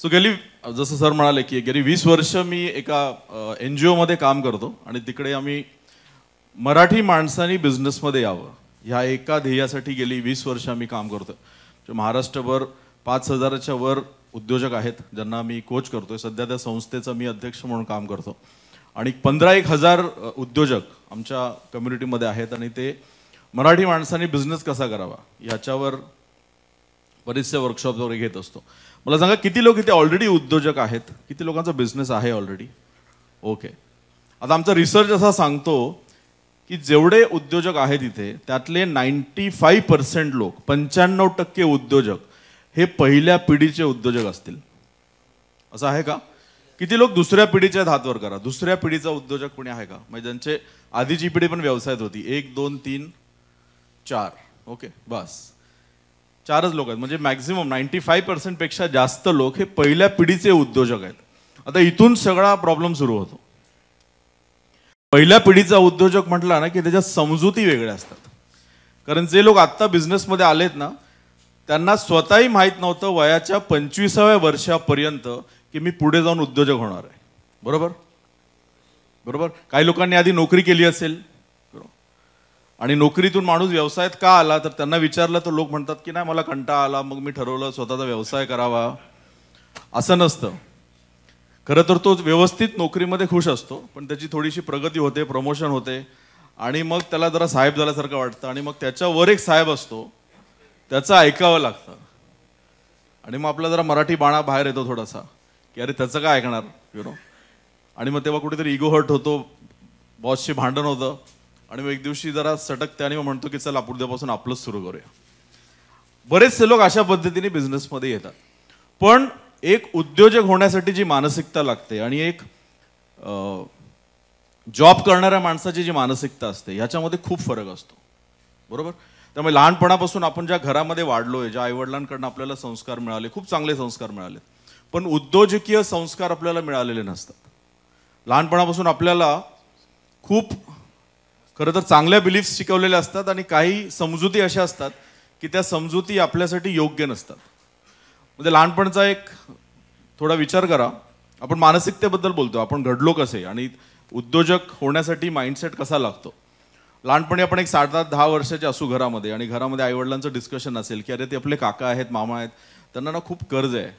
so गेली जसं sir म्हणाले की गेली वीस वर्ष मी एका एन जी ओमध्ये काम करतो आणि तिकडे आम्ही मराठी माणसांनी बिझनेसमध्ये यावं ह्या एका ध्येयासाठी गेली वीस वर्ष आम्ही काम करतो म्हणजे महाराष्ट्रभर पाच हजाराच्या वर उद्योजक आहेत ज्यांना मी कोच करतोय सध्या त्या संस्थेचा मी अध्यक्ष म्हणून काम करतो आणि पंधरा एक हजार उद्योजक आमच्या कम्युनिटीमध्ये आहेत आणि ते मराठी माणसांनी बिझनेस कसा करावा ह्याच्यावर बरेचसे वर्कशॉप वगैरे घेत असतो मला सांगा किती लोक इथे ऑलरेडी उद्योजक आहेत किती लोकांचा बिझनेस आहे ऑलरेडी ओके आता आमचा रिसर्च असा सांगतो की जेवढे उद्योजक आहेत इथे त्यातले नाईन्टी फाईव्ह पर्सेंट लोक पंच्याण्णव टक्के उद्योजक हे पहिल्या पिढीचे उद्योजक असतील असं आहे का किती लोक दुसऱ्या पिढीच्या हात वर करा दुसऱ्या पिढीचा उद्योजक कोणी आहे का म्हणजे ज्यांचे आधीची पिढी पण व्यवसायात होती एक दोन तीन चार ओके बस चारच लोक आहेत म्हणजे मॅक्झिमम नाईन्टी फाय पर्सेंटपेक्षा जास्त लोक हे पहिल्या पिढीचे उद्योजक आहेत आता इथून सगळा प्रॉब्लेम सुरू होतो पहिल्या पिढीचा उद्योजक म्हटला ना की त्याच्या समजुती वेगळ्या असतात कारण जे लोक आत्ता बिझनेसमध्ये आलेत ना त्यांना स्वतःही माहीत नव्हतं वयाच्या पंचवीसाव्या वर्षापर्यंत की मी पुढे जाऊन उद्योजक होणार आहे बरोबर बरोबर काही लोकांनी आधी नोकरी केली असेल आणि नोकरीतून माणूस व्यवसायात का आला तर त्यांना विचारलं तर लोक म्हणतात की नाही मला कंटाळा आला मग मी ठरवलं स्वतःचा व्यवसाय करावा असं नसतं खरं तर तो व्यवस्थित नोकरीमध्ये खुश असतो पण त्याची थोडीशी प्रगती होते प्रमोशन होते आणि मग त्याला जरा साहेब झाल्यासारखं वाटतं आणि मग त्याच्यावर एक साहेब असतो त्याचं ऐकावं लागतं आणि मग आपला जरा मराठी बाणा बाहेर येतो थोडासा की अरे त्याचं काय ऐकणार यु नो आणि मग तेव्हा कुठेतरी इगो हर्ट होतो बॉसशी भांडण होतं आणि मग एक दिवशी जरा सटकते आणि मग म्हणतो की चला आपण आपलंच सुरू करूया बरेचसे लोक अशा पद्धतीने बिझनेसमध्ये येतात पण एक उद्योजक होण्यासाठी जी मानसिकता लागते आणि एक जॉब करणाऱ्या माणसाची जी मानसिकता असते ह्याच्यामध्ये खूप फरक असतो बरोबर त्यामुळे लहानपणापासून आपण ज्या घरामध्ये वाढलो आहे ज्या आईवडिलांकडून आपल्याला संस्कार मिळाले खूप चांगले संस्कार मिळाले पण उद्योजकीय संस्कार आपल्याला मिळालेले नसतात लहानपणापासून आपल्याला खूप खरं तर चांगल्या बिलीफ्स शिकवलेल्या असतात आणि काही समजुती अशा असतात की त्या समजुती आपल्यासाठी योग्य नसतात म्हणजे लहानपणचा एक थोडा विचार करा आपण मानसिकतेबद्दल बोलतो आपण घडलो कसे आणि उद्योजक होण्यासाठी माइंडसेट कसा लागतो लहानपणी आपण एक साठ दहा वर्षाचे असू घरामध्ये आणि घरामध्ये आईवडिलांचं डिस्कशन असेल की अरे ते आपले काका आहेत मामा आहेत त्यांना ना खूप कर्ज आहे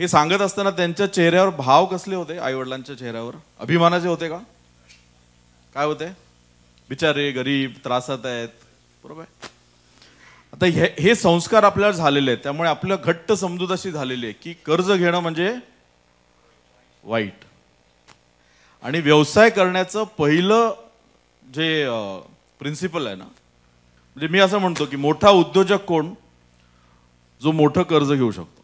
हे सांगत असताना त्यांच्या चेहऱ्यावर भाव कसले होते आईवडिलांच्या चेहऱ्यावर अभिमानाचे होते का काय होते बिचारे गरीब त्रासात आहेत बरोबर आहे आता हे हे संस्कार आपल्याला झालेले आहेत त्यामुळे आपलं घट्ट समजूत अशी झालेली आहे की कर्ज घेणं म्हणजे वाईट आणि व्यवसाय करण्याचं पहिलं जे प्रिन्सिपल आहे ना म्हणजे मी असं म्हणतो की मोठा उद्योजक कोण जो मोठं कर्ज घेऊ शकतो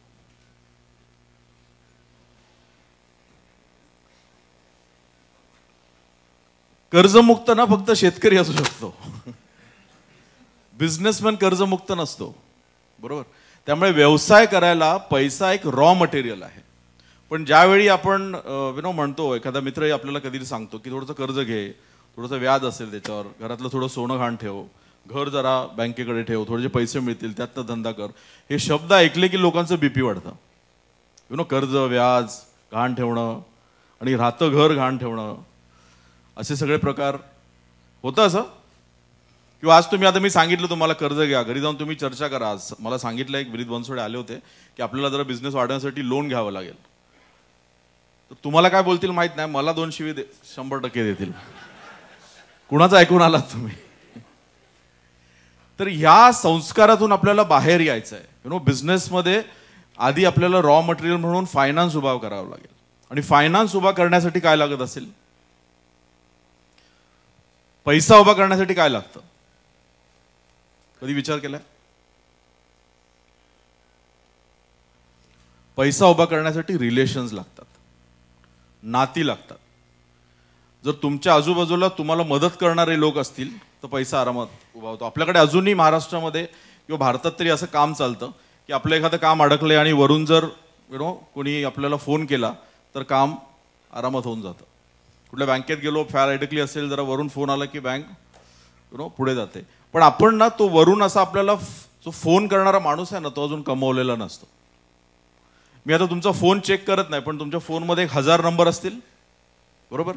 कर्जमुक्त ना फक्त शेतकरी असू शकतो बिझनेसमॅन कर्जमुक्त नसतो बरोबर त्यामुळे व्यवसाय करायला पैसा एक रॉ मटेरियल आहे पण ज्यावेळी आपण विनो म्हणतो एखादा मित्रही आपल्याला कधी सांगतो की थोडंसं कर्ज घे थोडंसं व्याज असेल त्याच्यावर घरातलं थोडं सोनं घाण ठेव घर जरा बँकेकडे ठेव जे पैसे मिळतील त्यातनं धंदा कर हे शब्द ऐकले की लोकांचं बीपी वाढतं यु नो कर्ज व्याज घाण ठेवणं आणि राहतं घर घाण ठेवणं असे सगळे प्रकार होतं असं किंवा आज तुम्ही आता मी सांगितलं तुम्हाला कर्ज घ्या घरी जाऊन तुम्ही चर्चा करा आज मला सांगितलं एक विनीत बनसोडे आले होते की आपल्याला जरा बिझनेस वाढवण्यासाठी लोन घ्यावं लागेल तर तुम्हाला काय बोलतील माहीत नाही मला दोन शिवी दे शंभर टक्के देतील कुणाचं ऐकून आलात तुम्ही तर ह्या संस्कारातून आपल्याला बाहेर यायचं आहे यु नो बिझनेसमध्ये आधी आपल्याला रॉ मटेरियल म्हणून फायनान्स उभा करावा लागेल आणि फायनान्स उभा करण्यासाठी काय लागत असेल पैसा उभा करण्यासाठी काय लागतं कधी विचार केलाय पैसा उभा करण्यासाठी रिलेशन्स लागतात नाती लागतात जर तुमच्या आजूबाजूला तुम्हाला मदत करणारे लोक असतील तर पैसा आरामात उभा होतो आपल्याकडे अजूनही महाराष्ट्रामध्ये किंवा भारतात तरी असं काम चालतं की आपलं एखादं काम अडकलं आणि वरून जर यु नो कोणी आपल्याला फोन केला तर काम आरामात होऊन जातं कुठल्या बँकेत गेलो अडकली असेल जरा वरून फोन आला की बँक यु नो पुढे जाते पण आपण ना तो वरून असा आपल्याला जो फोन करणारा माणूस आहे ना तो अजून कमवलेला नसतो मी आता तुमचा फोन चेक करत नाही पण तुमच्या फोनमध्ये एक हजार नंबर असतील बरोबर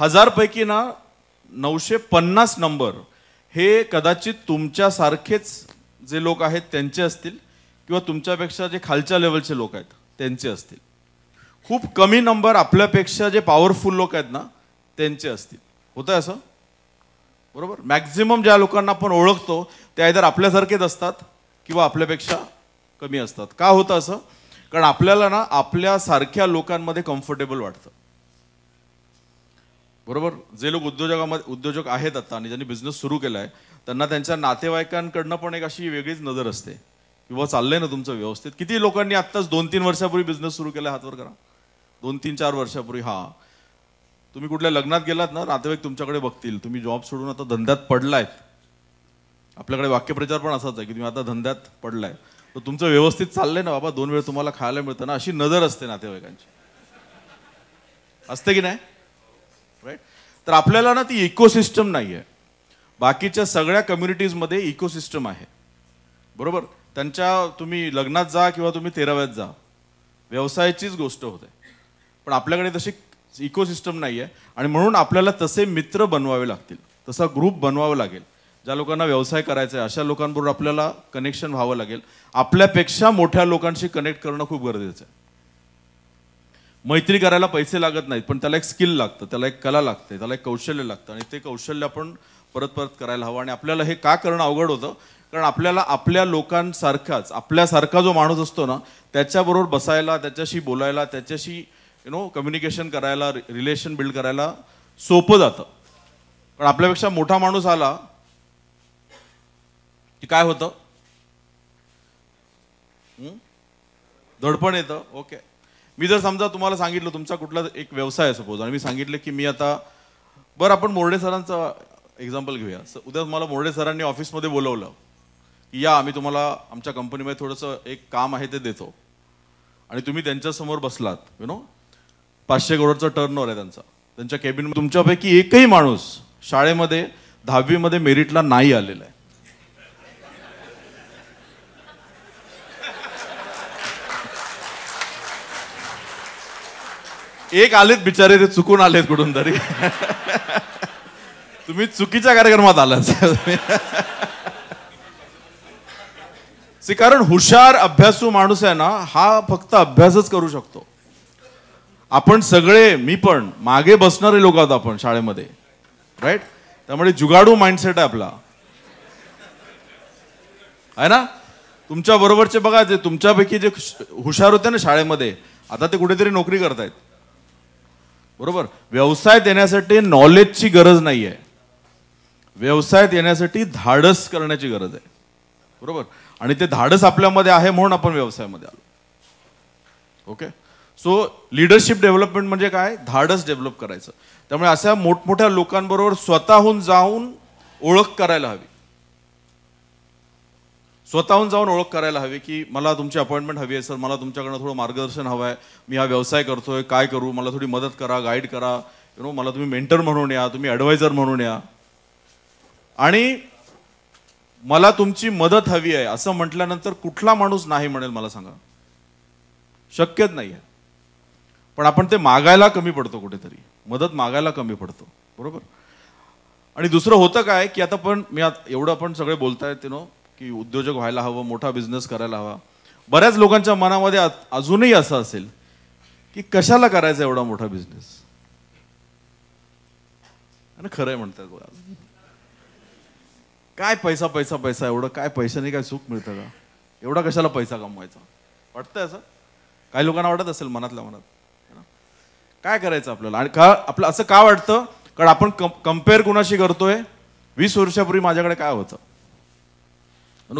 हजारपैकी ना नऊशे पन्नास नंबर हे कदाचित तुमच्यासारखेच जे लोक आहेत त्यांचे असतील किंवा तुमच्यापेक्षा जे खालच्या लेवलचे लोक आहेत त्यांचे असतील खूप कमी नंबर आपल्यापेक्षा जे पॉवरफुल लोक आहेत ना त्यांचे असतील होतं आहे असं बरोबर मॅक्झिमम ज्या लोकांना आपण ओळखतो ते आयदर आपल्यासारखेच असतात किंवा आपल्यापेक्षा कमी असतात का होतं असं कारण आपल्याला ना आपल्यासारख्या लोकांमध्ये कम्फर्टेबल वाटतं बरोबर जे लोक उद्योजकामध्ये उद्योजक आहेत आता आणि ज्यांनी बिझनेस सुरू केला आहे त्यांना त्यांच्या नातेवाईकांकडनं पण एक अशी वेगळीच नजर असते किंवा चाललंय ना तुमचं व्यवस्थित किती लोकांनी आत्ताच दोन तीन वर्षापूर्वी बिझनेस सुरू केला हातवर करा दोन तीन चार वर्षापूर्वी हा तुम्ही कुठल्या लग्नात गेलात ना नातेवाईक तुमच्याकडे बघतील तुम्ही जॉब सोडून आता धंद्यात पडलाय आपल्याकडे वाक्यप्रचार पण असाच आहे की तुम्ही आता धंद्यात पडलाय तर तुमचं व्यवस्थित चाललंय ना बाबा दोन वेळ तुम्हाला खायला मिळतं ना अशी नजर असते नातेवाईकांची असते की नाही राईट तर आपल्याला ना ती इकोसिस्टम नाही आहे बाकीच्या सगळ्या कम्युनिटीजमध्ये इकोसिस्टम आहे बरोबर त्यांच्या तुम्ही लग्नात जा किंवा तुम्ही तेराव्यात जा व्यवसायाचीच गोष्ट होते पण आपल्याकडे तशी इकोसिस्टम नाही आहे आणि म्हणून आपल्याला तसे मित्र बनवावे लागतील तसा ग्रुप बनवावा लागेल ज्या लोकांना व्यवसाय करायचा आहे अशा लोकांबरोबर आपल्याला कनेक्शन व्हावं लागेल आपल्यापेक्षा मोठ्या लोकांशी कनेक्ट करणं खूप गरजेचं आहे मैत्री करायला पैसे लागत नाहीत पण त्याला एक स्किल लागतं त्याला एक कला लागते त्याला एक कौशल्य लागतं आणि ते कौशल्य आपण परत परत करायला हवं आणि आपल्याला हे का करणं अवघड होतं कारण आपल्याला आपल्या लोकांसारखाच आपल्यासारखा जो माणूस असतो ना त्याच्याबरोबर बसायला त्याच्याशी बोलायला त्याच्याशी यु नो कम्युनिकेशन करायला रिलेशन बिल्ड करायला सोपं जातं पण आपल्यापेक्षा मोठा माणूस आला की काय होतं धडपण येतं ओके मी जर समजा तुम्हाला सांगितलं तुमचा कुठला एक व्यवसाय आहे सपोज आणि मी सांगितलं की मी आता बरं आपण मोर्डे सरांचं एक्झाम्पल घेऊया उद्या तुम्हाला मोर्डे सरांनी ऑफिसमध्ये बोलवलं की या आम्ही तुम्हाला आमच्या कंपनीमध्ये थोडंसं एक काम आहे ते देतो आणि तुम्ही त्यांच्यासमोर बसलात यु नो पाचशे करोडचा टर्न ओव्हर आहे त्यांचा त्यांच्या केबिन तुमच्यापैकी एकही माणूस शाळेमध्ये दहावीमध्ये मेरिटला नाही आलेला आहे एक आलेत बिचारे ते चुकून आलेत कुठून तरी तुम्ही चुकीच्या कार्यक्रमात आलात कारण हुशार अभ्यासू माणूस आहे ना हा फक्त अभ्यासच करू शकतो आपण सगळे मी पण मागे बसणारे लोक आहोत आपण शाळेमध्ये राईट त्यामुळे जुगाडू माइंडसेट आहे आपला आहे ना तुमच्या बरोबरचे बघा जे तुमच्यापैकी जे हुशार होते ना शाळेमध्ये आता ते कुठेतरी नोकरी करतायत बरोबर व्यवसायात येण्यासाठी नॉलेजची गरज नाही आहे व्यवसायात येण्यासाठी धाडस करण्याची गरज आहे बरोबर आणि ते धाडस आपल्यामध्ये आहे म्हणून आपण व्यवसायामध्ये आलो ओके सो लिडरशिप डेव्हलपमेंट म्हणजे काय धाडस डेव्हलप करायचं त्यामुळे अशा मोठमोठ्या लोकांबरोबर स्वतःहून जाऊन ओळख करायला हवी स्वतःहून जाऊन ओळख करायला हवी की मला तुमची अपॉइंटमेंट हवी आहे सर मला तुमच्याकडनं थोडं मार्गदर्शन हवं आहे मी हा व्यवसाय करतोय काय करू मला थोडी मदत करा गाईड करा यु नो मला तुम्ही मेंटर म्हणून या तुम्ही ॲडवायझर म्हणून या आणि मला तुमची मदत हवी आहे असं म्हटल्यानंतर कुठला माणूस नाही म्हणेल मला सांगा शक्यच नाही आहे पण आपण ते मागायला कमी पडतो कुठेतरी मदत मागायला कमी पडतो बरोबर आणि दुसरं होतं काय की आता पण मी एवढं आपण सगळे बोलताय ते नो की उद्योजक व्हायला हवं मोठा बिझनेस करायला हवा बऱ्याच लोकांच्या मनामध्ये अजूनही असं असेल की कशाला करायचा एवढा मोठा बिझनेस आणि खरंय म्हणतात काय पैसा पैसा पैसा एवढं काय पैशाने काय सुख मिळतं का एवढा कशाला पैसा कमवायचा वाटतंय असं काही लोकांना वाटत असेल मनातल्या मनात काय करायचं आपल्याला आणि का आपलं असं का वाटतं कारण आपण कम्पेअर कुणाशी करतोय वीस वर्षापूर्वी माझ्याकडे काय होतं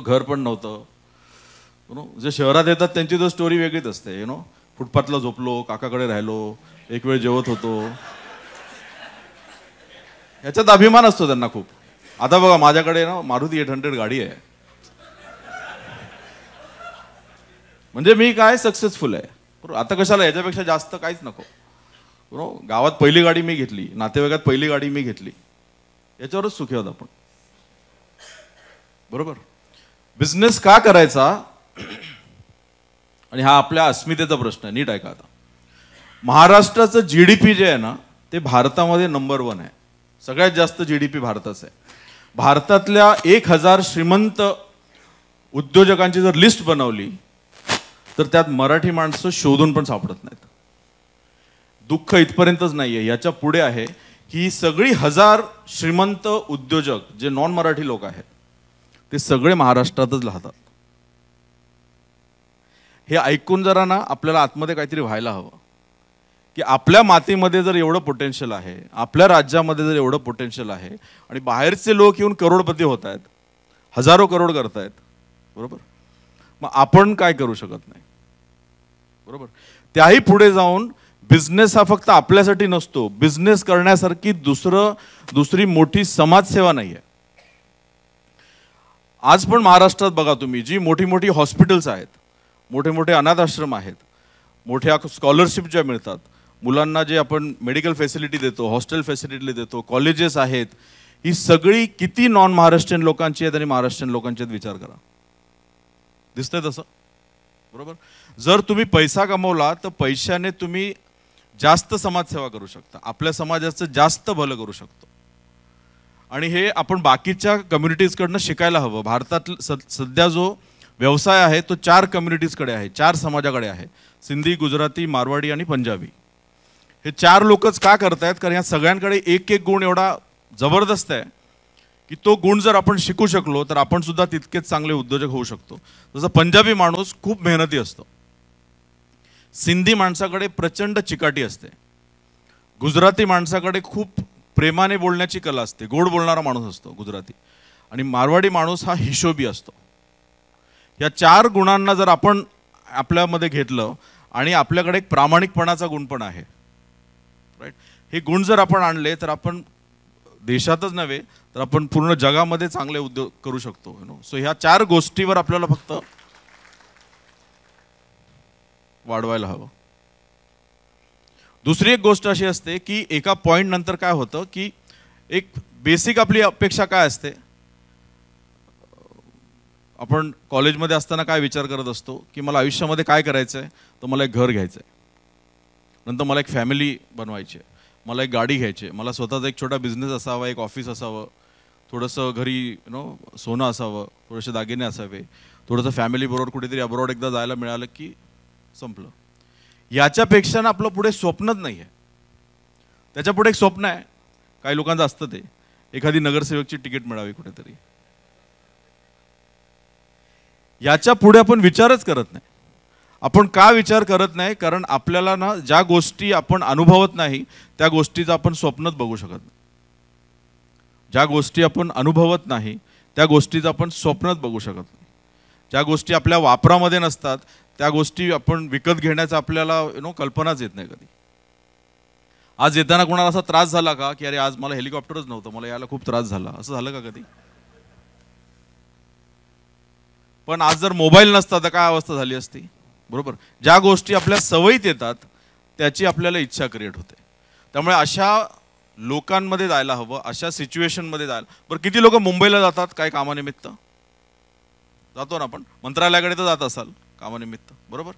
घर पण नव्हतं जे शहरात येतात त्यांची तर स्टोरी वेगळीच असते यु नो फुटपाथला झोपलो काकाकडे राहिलो एक वेळ जेवत होतो ह्याच्यात अभिमान असतो त्यांना खूप आता बघा माझ्याकडे ना मारुती एट हंड्रेड गाडी आहे म्हणजे मी काय सक्सेसफुल आहे आता कशाला याच्यापेक्षा जास्त काहीच नको बरोबर गावात पहिली गाडी मी घेतली नातेवाईकात पहिली गाडी मी घेतली याच्यावरच सुखी आहोत आपण बरोबर बिझनेस का करायचा आणि हा आपल्या अस्मितेचा प्रश्न आहे नीट ऐका आता महाराष्ट्राचं जी डी पी जे आहे ना ते भारतामध्ये नंबर वन आहे सगळ्यात जास्त जी डी पी भारताचं आहे भारतातल्या एक हजार श्रीमंत उद्योजकांची जर लिस्ट बनवली तर त्यात मराठी माणसं शोधून पण सापडत नाहीत दुःख इथपर्यंतच नाही आहे याच्या पुढे आहे की सगळी हजार श्रीमंत उद्योजक जे नॉन मराठी लोक आहेत ते सगळे महाराष्ट्रातच राहतात हे ऐकून जरा ना आपल्याला आतमध्ये काहीतरी व्हायला हवं की आपल्या मातीमध्ये जर एवढं पोटेन्शियल आहे आपल्या राज्यामध्ये जर एवढं पोटेन्शियल आहे आणि बाहेरचे लोक येऊन करोडपती होत आहेत हजारो करोड करत आहेत बरोबर मग आपण काय करू शकत नाही बरोबर त्याही पुढे जाऊन बिझनेस हा फक्त आपल्यासाठी नसतो बिझनेस करण्यासारखी दुसरं दुसरी मोठी समाजसेवा नाही आहे आज पण महाराष्ट्रात बघा तुम्ही जी मोठी मोठी हॉस्पिटल्स आहेत मोठे मोठे अनाथाश्रम आहेत मोठ्या स्कॉलरशिप ज्या मिळतात मुलांना जे आपण मेडिकल फॅसिलिटी देतो हॉस्टेल फॅसिलिटी देतो कॉलेजेस आहेत ही सगळी किती नॉन महाराष्ट्रीयन लोकांची आहेत आणि महाराष्ट्रीयन लोकांची आहेत विचार करा दिसतंय तसं बरोबर जर तुम्ही पैसा कमवला तर पैशाने तुम्ही जास्त समाजसेवा करू शकता आपल्या समाजाचं जास्त भलं करू शकतो आणि हे आपण बाकीच्या कम्युनिटीजकडनं शिकायला हवं भारतात सध्या जो व्यवसाय आहे तो चार कम्युनिटीजकडे आहे चार समाजाकडे आहे सिंधी गुजराती मारवाडी आणि पंजाबी हे चार लोकच का आहेत कारण या सगळ्यांकडे एक एक गुण एवढा जबरदस्त आहे की तो गुण जर आपण शिकू शकलो तर आपण सुद्धा तितकेच चांगले उद्योजक होऊ शकतो जसं पंजाबी माणूस खूप मेहनती असतो सिंधी माणसाकडे प्रचंड चिकाटी असते गुजराती माणसाकडे खूप प्रेमाने बोलण्याची कला असते गोड बोलणारा माणूस असतो गुजराती आणि मारवाडी माणूस हा हिशोबी असतो या चार गुणांना जर आपण आपल्यामध्ये घेतलं आणि आपल्याकडे एक प्रामाणिकपणाचा गुण पण आहे राईट हे गुण जर आपण आणले तर आपण देशातच नव्हे तर आपण पूर्ण जगामध्ये चांगले उद्योग करू शकतो नो सो ह्या चार गोष्टीवर आपल्याला फक्त वाढवायला हवं दुसरी एक गोष्ट अशी असते की एका पॉईंट नंतर काय होतं की एक बेसिक आपली अपेक्षा काय असते आपण कॉलेजमध्ये असताना काय विचार करत असतो की मला आयुष्यामध्ये काय करायचं आहे तर मला एक घर घ्यायचं आहे नंतर मला एक फॅमिली बनवायची आहे मला एक गाडी घ्यायची आहे मला स्वतःचा एक छोटा बिझनेस असावा एक ऑफिस असावं थोडंसं घरी यु नो सोनं असावं थोडेसे दागिने असावे थोडंसं फॅमिलीबरोबर कुठेतरी अब्रॉड एकदा जायला मिळालं की संपलं याच्यापेक्षा ना आपलं पुढे स्वप्नच नाही आहे त्याच्यापुढे एक स्वप्न आहे काही लोकांचं असतं ते एखादी नगरसेवकची तिकीट मिळावी कुठेतरी याच्या पुढे आपण विचारच करत नाही आपण का विचार करत नाही कारण आपल्याला ना ज्या गोष्टी आपण अनुभवत नाही त्या गोष्टीचं आपण स्वप्नच बघू शकत नाही ज्या गोष्टी आपण अनुभवत नाही त्या गोष्टीचं आपण स्वप्नच बघू शकत नाही ज्या गोष्टी आपल्या वापरामध्ये नसतात त्या गोष्टी आपण विकत घेण्याचा आपल्याला यु नो कल्पनाच येत नाही कधी आज येताना कोणाला असा त्रास झाला का की अरे आज मला हेलिकॉप्टरच नव्हतं मला यायला खूप त्रास झाला असं झालं का कधी पण आज जर मोबाईल नसता तर काय अवस्था झाली असती बरोबर ज्या गोष्टी आपल्या सवयीत येतात त्याची आपल्याला इच्छा क्रिएट होते त्यामुळे अशा लोकांमध्ये जायला हवं अशा सिच्युएशनमध्ये जायला बरं किती लोक मुंबईला जातात काय कामानिमित्त जातो ना आपण मंत्रालयाकडे तर जात असाल कामानिमित्त बरोबर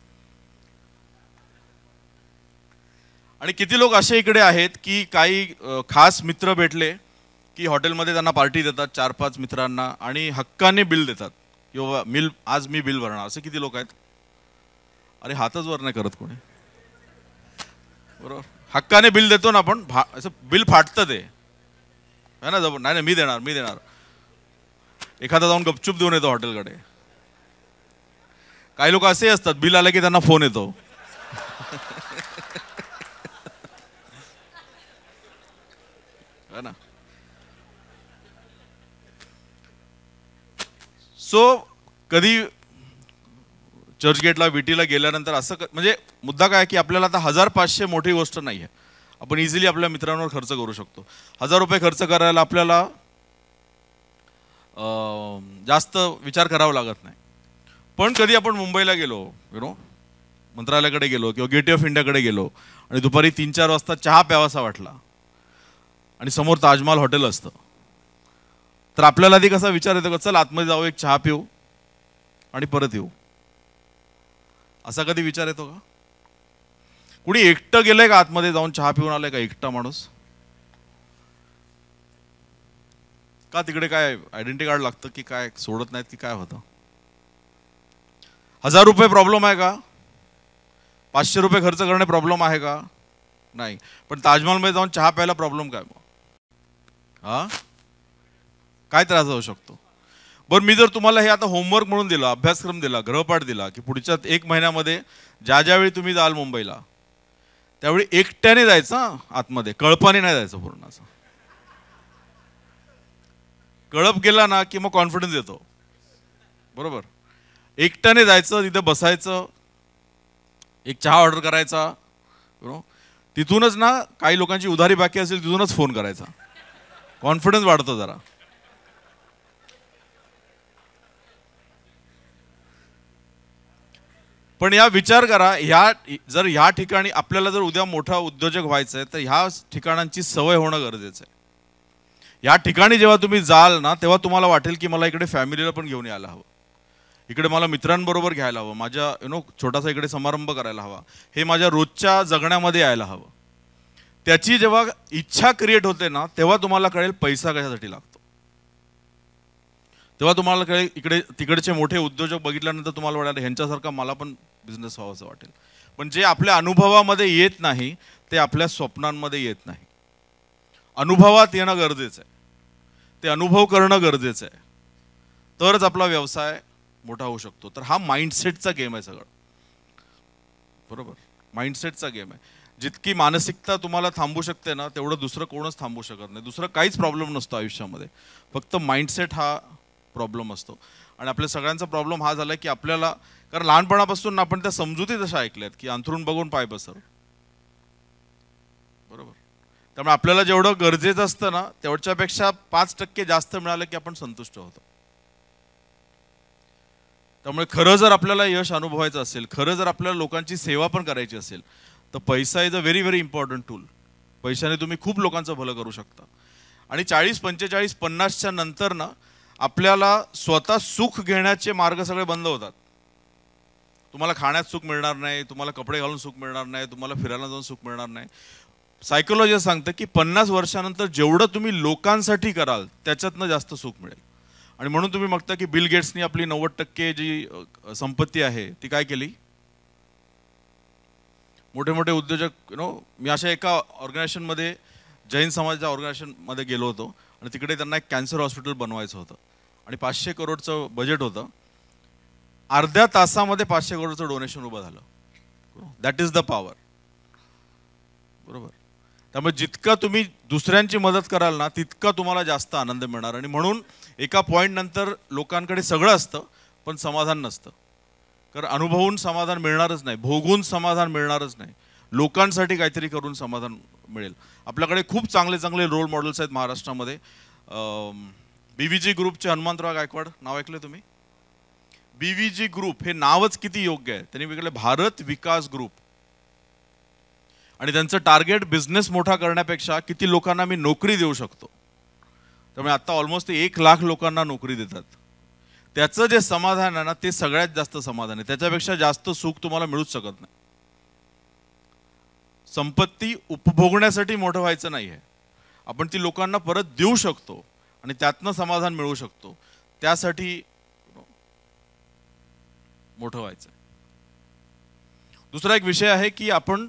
आणि किती लोक असे इकडे आहेत की काही खास मित्र भेटले की हॉटेलमध्ये त्यांना पार्टी देतात चार पाच मित्रांना आणि हक्काने बिल देतात किंवा मिल आज मी बिल भरणार असे किती लोक आहेत अरे हातच वर नाही करत कोणी बरोबर हक्काने बिल देतो ना आपण भा असं बिल फाटतं ते है ना जब नाही नाही मी देणार मी देणार एखादा जाऊन गपचूप देऊन येतो हॉटेलकडे काही लोक असे असतात बिल आलं की त्यांना फोन येतो ना सो कधी चर्चगेटला विटीला गेल्यानंतर असं म्हणजे मुद्दा काय की आपल्याला आता हजार पाचशे मोठी गोष्ट नाही आहे आपण इझिली आपल्या मित्रांवर खर्च करू शकतो हजार रुपये खर्च करायला आपल्याला जास्त विचार करावा लागत नाही पण कधी आपण मुंबईला गेलो यु नो मंत्रालयाकडे गेलो किंवा गेट ऑफ इंडियाकडे गेलो आणि दुपारी तीन चार वाजता चहा प्यावासा वाटला आणि समोर ताजमहाल हॉटेल असतं तर आपल्याला आधी कसा विचार येतो का चल आतमध्ये जाऊ एक चहा पिऊ आणि परत येऊ असा कधी विचार येतो का कुणी एकटं गेलंय का आतमध्ये जाऊन चहा पिऊन आलंय का एकटा माणूस का तिकडे काय आयडेंटी कार्ड लागतं की काय सोडत नाहीत की काय होतं हजार रुपये प्रॉब्लेम आहे का पाचशे रुपये खर्च करणे प्रॉब्लेम आहे का नाही पण ताजमहलमध्ये जाऊन चहा प्यायला प्रॉब्लेम काय मग हां काय त्रास होऊ शकतो बरं मी जर तुम्हाला हे आता होमवर्क म्हणून दिला अभ्यासक्रम दिला गृहपाठ दिला की पुढच्या एक महिन्यामध्ये ज्या ज्यावेळी तुम्ही जाल मुंबईला त्यावेळी एकट्याने जायचं आतमध्ये कळपाने नाही जायचं पूर्ण असं कळप गेला ना की मग कॉन्फिडन्स येतो बरोबर एकट्याने जायचं तिथं बसायचं एक चहा ऑर्डर करायचा तिथूनच ना काही लोकांची उधारी बाकी असेल तिथूनच फोन करायचा कॉन्फिडन्स वाढतो जरा पण या विचार करा ह्या जर ह्या ठिकाणी आपल्याला जर उद्या मोठा उद्योजक व्हायचं आहे तर ह्या ठिकाणांची सवय होणं गरजेचं आहे या ठिकाणी जेव्हा तुम्ही जाल ना तेव्हा तुम्हाला वाटेल की मला इकडे फॅमिलीला पण घेऊन यायला हवं इकडे मला मित्रांबरोबर घ्यायला हवं माझ्या यु नो छोटासा इकडे समारंभ करायला हवा हे माझ्या रोजच्या जगण्यामध्ये यायला हवं त्याची जेव्हा इच्छा क्रिएट होते ना तेव्हा तुम्हाला कळेल पैसा कशासाठी लागतो तेव्हा तुम्हाला कळेल इकडे तिकडचे मोठे उद्योजक बघितल्यानंतर तुम्हाला वाटेल ह्यांच्यासारखा मला पण बिझनेस असं वाटेल पण जे आपल्या अनुभवामध्ये येत नाही ते आपल्या स्वप्नांमध्ये येत नाही अनुभवात येणं गरजेचं आहे ते अनुभव करणं गरजेचं आहे तरच आपला व्यवसाय मोठा होऊ शकतो तर हा माइंडसेटचा गेम आहे सगळं बरोबर माइंडसेटचा गेम आहे जितकी मानसिकता तुम्हाला थांबू शकते ना तेवढं दुसरं कोणच थांबू शकत नाही दुसरं काहीच प्रॉब्लेम नसतो आयुष्यामध्ये फक्त माइंडसेट हा प्रॉब्लेम असतो आणि आपल्या सगळ्यांचा प्रॉब्लेम हा झाला की आपल्याला कारण लहानपणापासून ना आपण त्या समजुती तशा ऐकल्यात की अंथरून बघून पाय बसर बरोबर त्यामुळे आपल्याला जेवढं गरजेचं असतं ना तेवढच्यापेक्षा पाच टक्के जास्त मिळालं की आपण संतुष्ट होतो त्यामुळे खरं जर आपल्याला यश अनुभवायचं असेल खरं जर आपल्याला लोकांची सेवा पण करायची असेल तर पैसा is a very very important tool पैशाने तुम्ही खूप लोकांचं भलं करू शकता आणि चाळीस पंचेचाळीस पन्नासच्या नंतर ना आपल्याला स्वतः सुख घेण्याचे मार्ग सगळे बंद होतात तुम्हाला खाण्यात सुख मिळणार नाही तुम्हाला कपडे घालून सुख मिळणार नाही तुम्हाला फिरायला जाऊन सुख मिळणार नाही सायकोलॉजी सांगतं की पन्नास वर्षानंतर जेवढं तुम्ही लोकांसाठी कराल त्याच्यातनं जास्त सुख मिळेल आणि म्हणून तुम्ही बघता की बिल गेट्सनी आपली नव्वद टक्के जी संपत्ती आहे ती काय केली मोठे मोठे उद्योजक यु नो मी अशा एका ऑर्गनायझेशनमध्ये जैन समाजाच्या ऑर्गनायझेशनमध्ये गेलो होतो आणि तिकडे त्यांना एक कॅन्सर हॉस्पिटल बनवायचं होतं आणि पाचशे करोडचं बजेट होतं अर्ध्या तासामध्ये पाचशे करोडचं डोनेशन उभं झालं दॅट इज द पॉवर बरोबर त्यामुळे जितकं तुम्ही दुसऱ्यांची मदत कराल ना तितका तुम्हाला जास्त आनंद मिळणार आणि म्हणून एका पॉईंट नंतर लोकांकडे सगळं असतं पण समाधान नसतं कारण अनुभवून समाधान मिळणारच नाही भोगून समाधान मिळणारच नाही लोकांसाठी काहीतरी करून समाधान मिळेल आपल्याकडे खूप चांगले चांगले रोल मॉडेल्स आहेत महाराष्ट्रामध्ये बी व्ही जी ग्रुपचे हनुमंतराव गायकवाड नाव ऐकले तुम्ही बी व्ही जी ग्रुप हे नावच किती योग्य आहे त्यांनी वेगळे भारत विकास ग्रुप आणि त्यांचं टार्गेट बिझनेस मोठा करण्यापेक्षा किती लोकांना मी नोकरी देऊ शकतो त्यामुळे आता ऑलमोस्ट एक लाख लोकांना नोकरी देतात त्याचं जे समाधान आहे ना ते सगळ्यात जास्त समाधान आहे त्याच्यापेक्षा जास्त सुख तुम्हाला मिळूच शकत नाही संपत्ती उपभोगण्यासाठी मोठं व्हायचं नाही आहे आपण ती लोकांना परत देऊ शकतो आणि त्यातनं समाधान मिळवू शकतो त्यासाठी मोठं व्हायचं दुसरा एक विषय आहे की आपण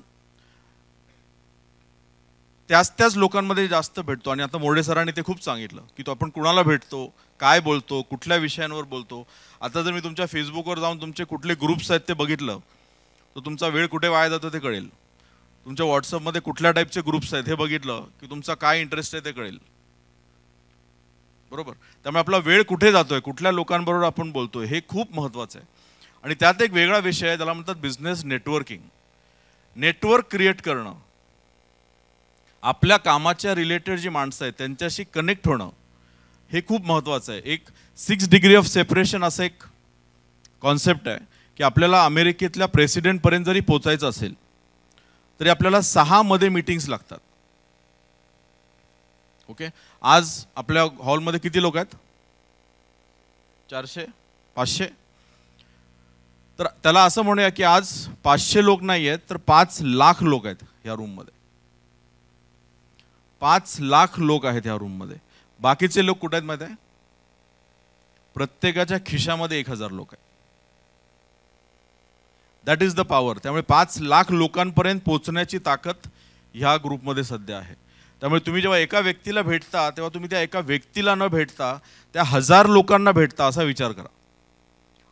त्याच त्याच लोकांमध्ये जास्त भेटतो आणि आता मोडे सरांनी ते खूप सांगितलं की तो आपण कुणाला भेटतो काय बोलतो कुठल्या विषयांवर बोलतो आता जर मी तुमच्या फेसबुकवर जाऊन तुमचे कुठले ग्रुप्स आहेत ते बघितलं तर तुमचा वेळ कुठे वाया जातो ते कळेल तुमच्या व्हॉट्सअपमध्ये कुठल्या टाईपचे ग्रुप्स आहेत हे बघितलं की तुमचा काय इंटरेस्ट आहे ते कळेल बरोबर त्यामुळे आपला वेळ कुठे जातोय कुठल्या लोकांबरोबर आपण बोलतोय हे खूप महत्त्वाचं आहे आणि त्यात एक वेगळा विषय आहे त्याला म्हणतात बिझनेस नेटवर्किंग नेटवर्क क्रिएट करणं आपल्या कामाच्या रिलेटेड जी माणसं आहेत त्यांच्याशी कनेक्ट होणं हे खूप महत्त्वाचं आहे एक सिक्स डिग्री ऑफ सेपरेशन असं एक कॉन्सेप्ट आहे की आपल्याला अमेरिकेतल्या प्रेसिडेंटपर्यंत जरी पोचायचं असेल तरी आपल्याला सहामध्ये मीटिंग्स लागतात ओके आज आपल्या हॉलमध्ये किती लोक आहेत चारशे पाचशे तर त्याला असं म्हणूया की आज पाचशे लोक नाही आहेत तर पाच लाख लोक आहेत या रूममध्ये पाच लाख लोक आहेत ह्या रूममध्ये बाकीचे लोक कुठे आहेत माहिती आहे प्रत्येकाच्या खिशामध्ये एक हजार लोक आहेत दॅट इज द पॉवर त्यामुळे पाच लाख लोकांपर्यंत पोचण्याची ताकद ह्या ग्रुपमध्ये सध्या आहे त्यामुळे तुम्ही जेव्हा एका व्यक्तीला भेटता तेव्हा तुम्ही त्या एका व्यक्तीला न भेटता त्या हजार लोकांना भेटता असा विचार करा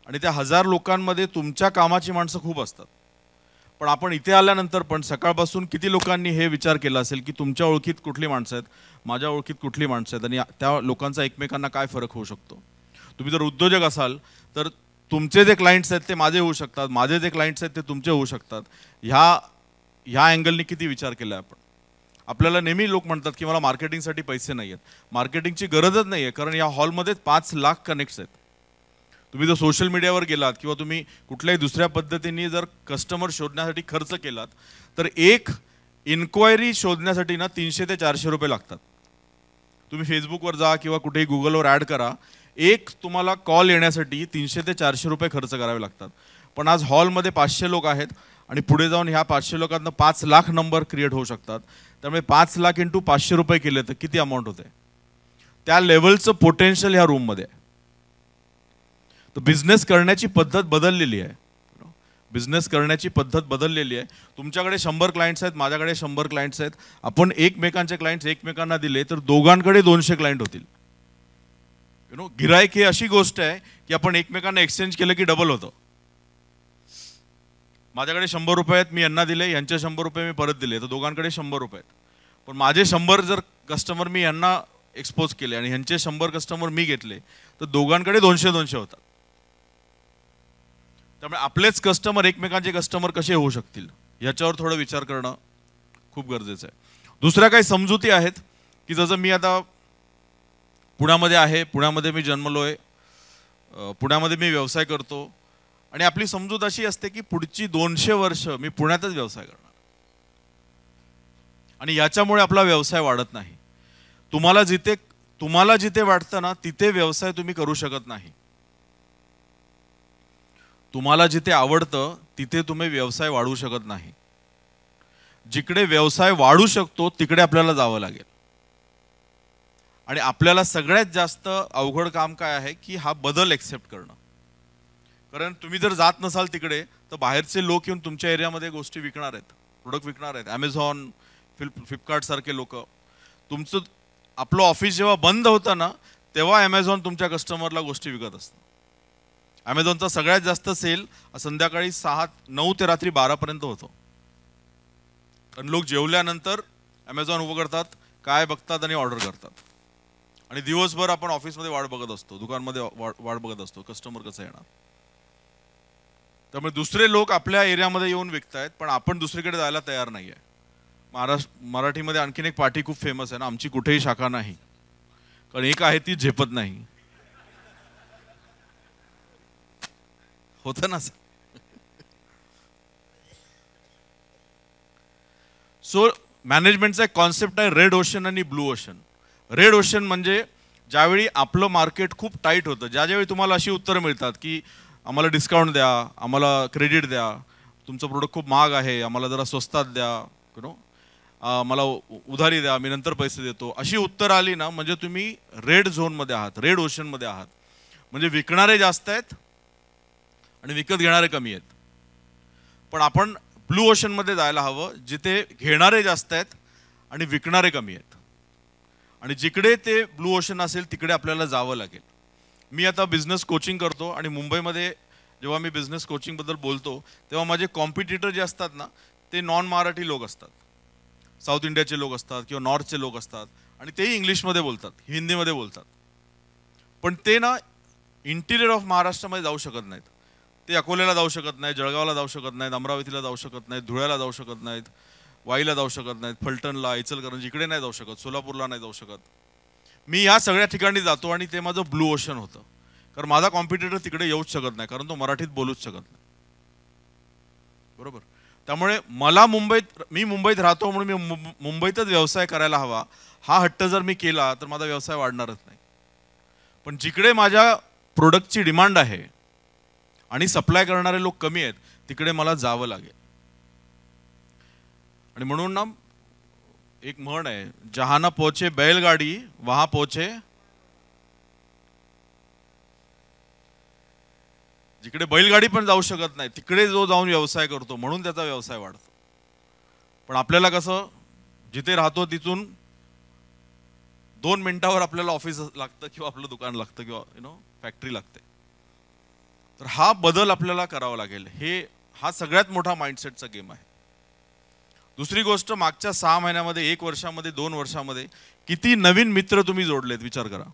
आणि त्या हजार लोकांमध्ये तुमच्या कामाची माणसं खूप असतात पण आपण इथे आल्यानंतर पण सकाळपासून किती लोकांनी हे विचार केला असेल की तुमच्या ओळखीत कुठली माणसं आहेत माझ्या ओळखीत कुठली माणसं आहेत आणि त्या लोकांचा एकमेकांना काय फरक होऊ शकतो तुम्ही जर उद्योजक असाल तर तुमचे जे क्लायंट्स आहेत ते माझे होऊ शकतात माझे जे क्लायंट्स आहेत ते तुमचे होऊ शकतात ह्या ह्या अँगलनी किती विचार केला आहे आपण आपल्याला नेहमी लोक म्हणतात की मला मार्केटिंगसाठी पैसे नाही आहेत मार्केटिंगची गरजच नाही आहे कारण या हॉलमध्येच पाच लाख कनेक्ट्स आहेत तुम्ही जर सोशल मीडियावर गेलात किंवा तुम्ही कुठल्याही दुसऱ्या पद्धतीने जर कस्टमर शोधण्यासाठी खर्च केलात तर एक इन्क्वायरी शोधण्यासाठी ना तीनशे ते चारशे रुपये लागतात तुम्ही फेसबुकवर जा किंवा कुठेही गुगलवर ॲड करा एक तुम्हाला कॉल येण्यासाठी तीनशे ते चारशे रुपये खर्च करावे लागतात पण आज हॉलमध्ये पाचशे लोक आहेत आणि पुढे जाऊन ह्या पाचशे लोकांना पाच लाख नंबर क्रिएट होऊ शकतात त्यामुळे पाच लाख इंटू पाचशे रुपये केले तर किती अमाऊंट होते त्या लेवलचं पोटेन्शियल ह्या रूममध्ये आहे तर बिझनेस करण्याची पद्धत बदललेली आहे बिझनेस करण्याची पद्धत बदललेली आहे तुमच्याकडे शंभर क्लायंट्स आहेत माझ्याकडे शंभर क्लायंट्स आहेत आपण एकमेकांचे क्लायंट्स एकमेकांना दिले तर दोघांकडे दोनशे क्लायंट होतील यु नो गिरायक ही अशी गोष्ट आहे की आपण एकमेकांना एक्सचेंज केलं की डबल होतं माझ्याकडे शंभर रुपये आहेत मी यांना दिले यांचे शंभर रुपये मी परत दिले तर दोघांकडे शंभर रुपये आहेत पण माझे शंभर जर कस्टमर मी यांना एक्सपोज केले आणि ह्यांचे शंभर कस्टमर मी घेतले तर दोघांकडे दोनशे दोनशे होतात त्यामुळे आपलेच कस्टमर एकमेकांचे कस्टमर कसे होऊ शकतील याच्यावर थोडं विचार करणं खूप गरजेचं आहे दुसऱ्या काही समजुती आहेत की जसं मी आता पुण्यामध्ये आहे पुण्यामध्ये मी जन्मलो आहे पुण्यामध्ये मी व्यवसाय करतो आणि आपली समजूत अशी असते की पुढची दोनशे वर्ष मी पुण्यातच व्यवसाय करणार आणि याच्यामुळे आपला व्यवसाय वाढत नाही तुम्हाला जिथे तुम्हाला जिथे वाटतं ना तिथे व्यवसाय तुम्ही करू शकत नाही तुम्हाला जिथे आवडतं तिथे तुम्ही व्यवसाय वाढवू शकत नाही जिकडे व्यवसाय वाढू शकतो तिकडे आपल्याला जावं लागेल आणि आपल्याला सगळ्यात जास्त अवघड काम काय आहे की हा बदल एक्सेप्ट करणं कारण तुम्ही जर जात नसाल तिकडे तर बाहेरचे लोक येऊन तुमच्या एरियामध्ये गोष्टी विकणार आहेत प्रोडक्ट विकणार आहेत ॲमेझॉन फ्लिप फ्लिपकार्टसारखे लोक तुमचं आपलं ऑफिस जेव्हा बंद होतं ना तेव्हा ॲमेझॉन तुमच्या कस्टमरला गोष्टी विकत असतं ॲमेझॉनचा सगळ्यात जास्त सेल संध्याकाळी सहा नऊ ते रात्री बारापर्यंत होतो कारण लोक जेवल्यानंतर ॲमेझॉन उघडतात काय बघतात आणि ऑर्डर करतात आणि दिवसभर आपण ऑफिसमध्ये वाढ बघत असतो दुकानमध्ये वाट बघत असतो कस्टमर कसं येणार त्यामुळे दुसरे लोक आपल्या एरियामध्ये येऊन विकतायत पण आपण दुसरीकडे जायला तयार नाही आहे महाराष्ट्र मराठीमध्ये आणखीन एक पार्टी खूप फेमस आहे ना आमची कुठेही शाखा नाही कारण एक आहे ती झेपत नाही होतं ना सो मॅनेजमेंटचा एक कॉन्सेप्ट आहे रेड ओशन आणि ब्लू ओशन रेड ओशन म्हणजे ज्यावेळी आपलं मार्केट खूप टाईट होतं ज्या ज्यावेळी तुम्हाला अशी उत्तरं मिळतात की आम्हाला डिस्काउंट द्या आम्हाला क्रेडिट द्या तुमचं प्रोडक्ट खूप महाग आहे आम्हाला जरा स्वस्तात द्या यु नो मला उधारी द्या मी नंतर पैसे देतो अशी उत्तरं आली ना म्हणजे तुम्ही रेड झोनमध्ये आहात रेड ओशनमध्ये आहात म्हणजे विकणारे जास्त आहेत आणि विकत घेणारे कमी आहेत पण आपण ब्लू ओशनमध्ये जायला हवं जिथे घेणारे जास्त आहेत आणि विकणारे कमी आहेत आणि जिकडे ते ब्लू ओशन असेल तिकडे आपल्याला जावं लागेल मी आता बिझनेस कोचिंग करतो आणि मुंबईमध्ये जेव्हा मी बिझनेस कोचिंगबद्दल बोलतो तेव्हा माझे कॉम्पिटिटर जे असतात ना ते नॉन मराठी लोक असतात साऊथ इंडियाचे लोक असतात किंवा नॉर्थचे लोक असतात आणि तेही इंग्लिशमध्ये बोलतात हिंदीमध्ये बोलतात पण ते ना इंटिरियर ऑफ महाराष्ट्रामध्ये जाऊ शकत नाहीत ते अकोल्याला जाऊ शकत नाहीत जळगावला जाऊ शकत नाहीत अमरावतीला जाऊ शकत नाहीत धुळ्याला जाऊ शकत नाहीत वाईला जाऊ शकत नाहीत फलटणला इचलकरंजी इकडे नाही जाऊ शकत सोलापूरला नाही जाऊ शकत मी ह्या सगळ्या ठिकाणी जातो आणि ते माझं ब्लू ओशन होतं कारण माझा कॉम्पिटिटर तिकडे येऊच शकत नाही कारण तो मराठीत बोलूच शकत नाही बरोबर त्यामुळे मला मुंबईत मी मुंबईत राहतो म्हणून मी मुंबईतच व्यवसाय करायला हवा हा हट्ट जर मी केला तर माझा व्यवसाय वाढणारच नाही पण जिकडे माझ्या प्रोडक्टची डिमांड आहे आणि सप्लाय करणारे लोक कमी आहेत तिकडे मला जावं लागेल आणि म्हणून ना एक म्हण आहे जहाना पोचे बैलगाडी वहा पोचे जिकडे बैलगाडी पण जाऊ शकत नाही तिकडे जो जाऊन व्यवसाय करतो म्हणून त्याचा व्यवसाय वाढतो पण आपल्याला कसं जिथे राहतो तिथून दोन मिनिटावर आपल्याला ऑफिस लागतं किंवा आपलं दुकान लागतं किंवा यु नो फॅक्टरी लागते तर हा बदल आपल्याला करावा लागेल हे हा सगळ्यात मोठा माइंडसेटचा गेम आहे दुसरी गोष्ट मागच्या सहा महिन्यामध्ये एक वर्षामध्ये दोन वर्षामध्ये किती नवीन मित्र तुम्ही जोडलेत विचार करा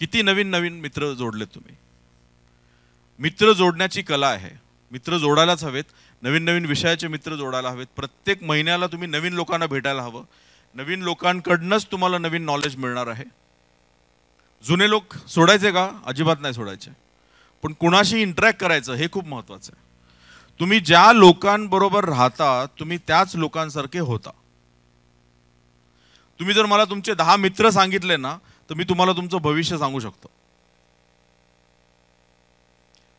किती नवीन नवीन मित्र जोडलेत तुम्ही मित्र जोडण्याची कला आहे मित्र जोडायलाच हवेत नवीन नवीन विषयाचे मित्र जोडायला हवेत प्रत्येक महिन्याला तुम्ही नवीन लोकांना भेटायला हवं नवीन लोकांकडनंच तुम्हाला नवीन नॉलेज मिळणार आहे जुने लोक सोडायचे का अजिबात नाही सोडायचे पण कुणाशी इंटरॅक्ट करायचं हे खूप महत्त्वाचं आहे तुम्ही ज्या लोकांबरोबर राहता तुम्ही त्याच लोकांसारखे होता तुम्ही जर मला तुमचे दहा मित्र सांगितले ना तर मी तुम्हाला तुमचं भविष्य सांगू शकतो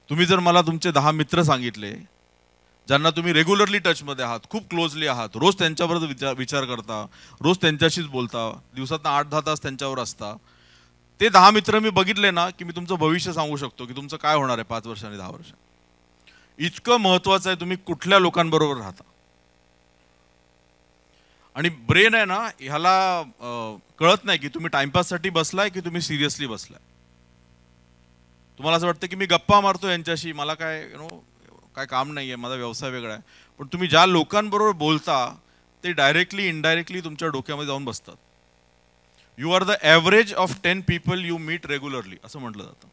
तुम्ही जर मला तुमचे दहा मित्र सांगितले ज्यांना तुम्ही रेग्युलरली टचमध्ये आहात खूप क्लोजली आहात रोज त्यांच्याबरोबर विचार विचार करता रोज त्यांच्याशीच बोलता दिवसात आठ दहा तास त्यांच्यावर असता ते दहा मित्र मी बघितले ना की मी तुमचं भविष्य सांगू शकतो की तुमचं काय होणार आहे पाच वर्ष आणि दहा वर्ष इतकं महत्वाचं आहे तुम्ही कुठल्या लोकांबरोबर राहता आणि ब्रेन आहे ना ह्याला कळत नाही की तुम्ही साठी बसलाय की तुम्ही सिरियसली बसलाय तुम्हाला असं वाटतं की मी गप्पा मारतो यांच्याशी मला काय यु नो काय काम नाही आहे माझा व्यवसाय वेगळा आहे पण तुम्ही ज्या लोकांबरोबर बोलता ते डायरेक्टली इनडायरेक्टली तुमच्या डोक्यामध्ये जाऊन बसतात you are the average of ten people you meet regularly असं म्हटलं जातं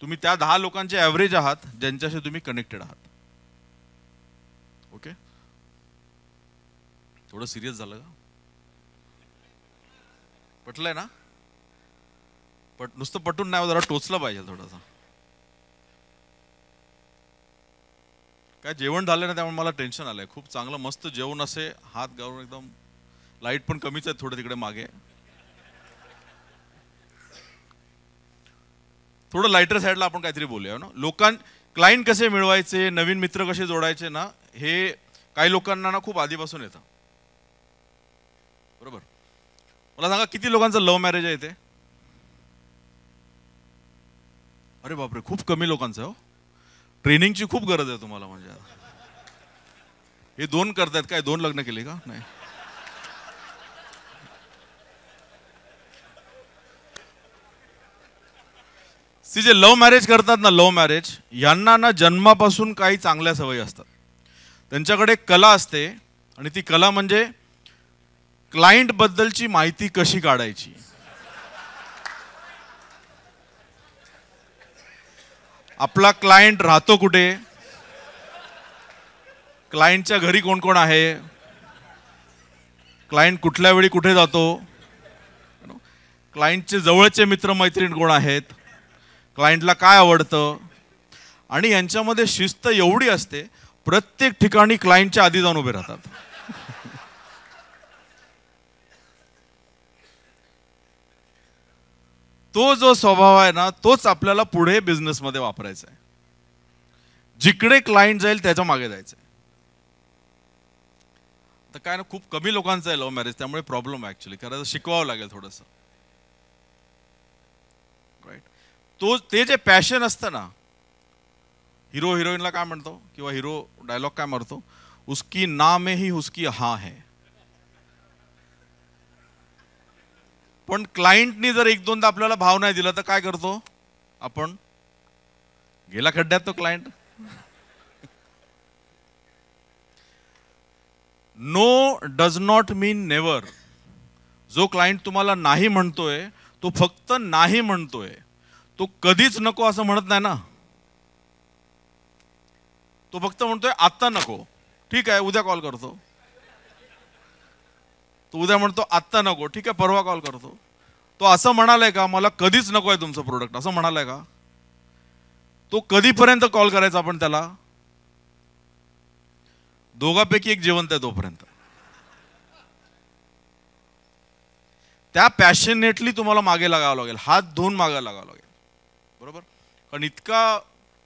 तुम्ही त्या दहा लोकांचे ॲव्हरेज आहात ज्यांच्याशी तुम्ही कनेक्टेड आहात ओके थोडं सिरियस झालं का पटलंय ना पट नुसतं पटून नाही जरा टोचलं पाहिजे थोडासा काय जेवण झालं ना त्यामुळे मला टेन्शन आलंय खूप चांगलं मस्त जेवण असे हात गावून एकदम लाईट पण कमीच आहेत थोडं तिकडे मागे थोडं लायटर साईडला आपण काहीतरी बोलूया ना लोकां क्लायंट कसे मिळवायचे नवीन मित्र कसे जोडायचे ना हे काही लोकांना ना खूप आधीपासून येतं बरोबर मला सांगा किती लोकांचं लव्ह मॅरेज आहे ते अरे बापरे खूप कमी लोकांचं हो ट्रेनिंगची खूप गरज आहे तुम्हाला म्हणजे हे दोन करतायत काय दोन लग्न केले का नाही ती जे लव्ह मॅरेज करतात ना लव्ह मॅरेज यांना ना जन्मापासून काही चांगल्या सवयी असतात त्यांच्याकडे कला असते आणि ती कला म्हणजे क्लायंटबद्दलची माहिती कशी काढायची आपला क्लायंट राहतो कुठे क्लायंटच्या घरी कोण कोण आहे क्लायंट कुठल्या वेळी कुठे जातो क्लायंटचे जवळचे मित्रमैत्रीण कोण आहेत क्लायंटला काय आवडतं आणि यांच्यामध्ये शिस्त एवढी असते प्रत्येक ठिकाणी क्लायंटच्या आधी जाऊन उभे राहतात तो जो स्वभाव आहे ना तोच आपल्याला पुढे बिझनेसमध्ये वापरायचा आहे जिकडे क्लायंट जाईल त्याच्या मागे जायचं तर काय ना खूप कमी लोकांचं आहे लव्ह मॅरेज त्यामुळे प्रॉब्लेम आहे ॲक्च्युली खरं शिकवावं लागेल थोडंसं तो ते जे पॅशन असतं ना हिरो हिरोईनला काय म्हणतो किंवा हिरो डायलॉग काय मारतो उसकी ना मे ही उसकी हा है पण क्लायंटनी जर एक दोनदा आपल्याला भाव नाही दिला तर काय करतो आपण गेला खड्ड्यात तो client no does not mean never जो क्लायंट तुम्हाला नाही म्हणतोय तो फक्त नाही म्हणतोय तो कधीच नको असं म्हणत नाही ना तो फक्त म्हणतोय आत्ता नको ठीक आहे उद्या कॉल करतो तो उद्या म्हणतो आत्ता नको ठीक आहे परवा कॉल करतो तो असं म्हणालाय का मला कधीच नको आहे तुमचं प्रोडक्ट असं म्हणालाय का तो कधीपर्यंत कॉल करायचा आपण त्याला दोघापैकी एक जिवंत आहे तोपर्यंत त्या पॅशनेटली तुम्हाला मागे लागावं लागेल हात धुवून मागे लागावं लागेल बरोबर कारण इतका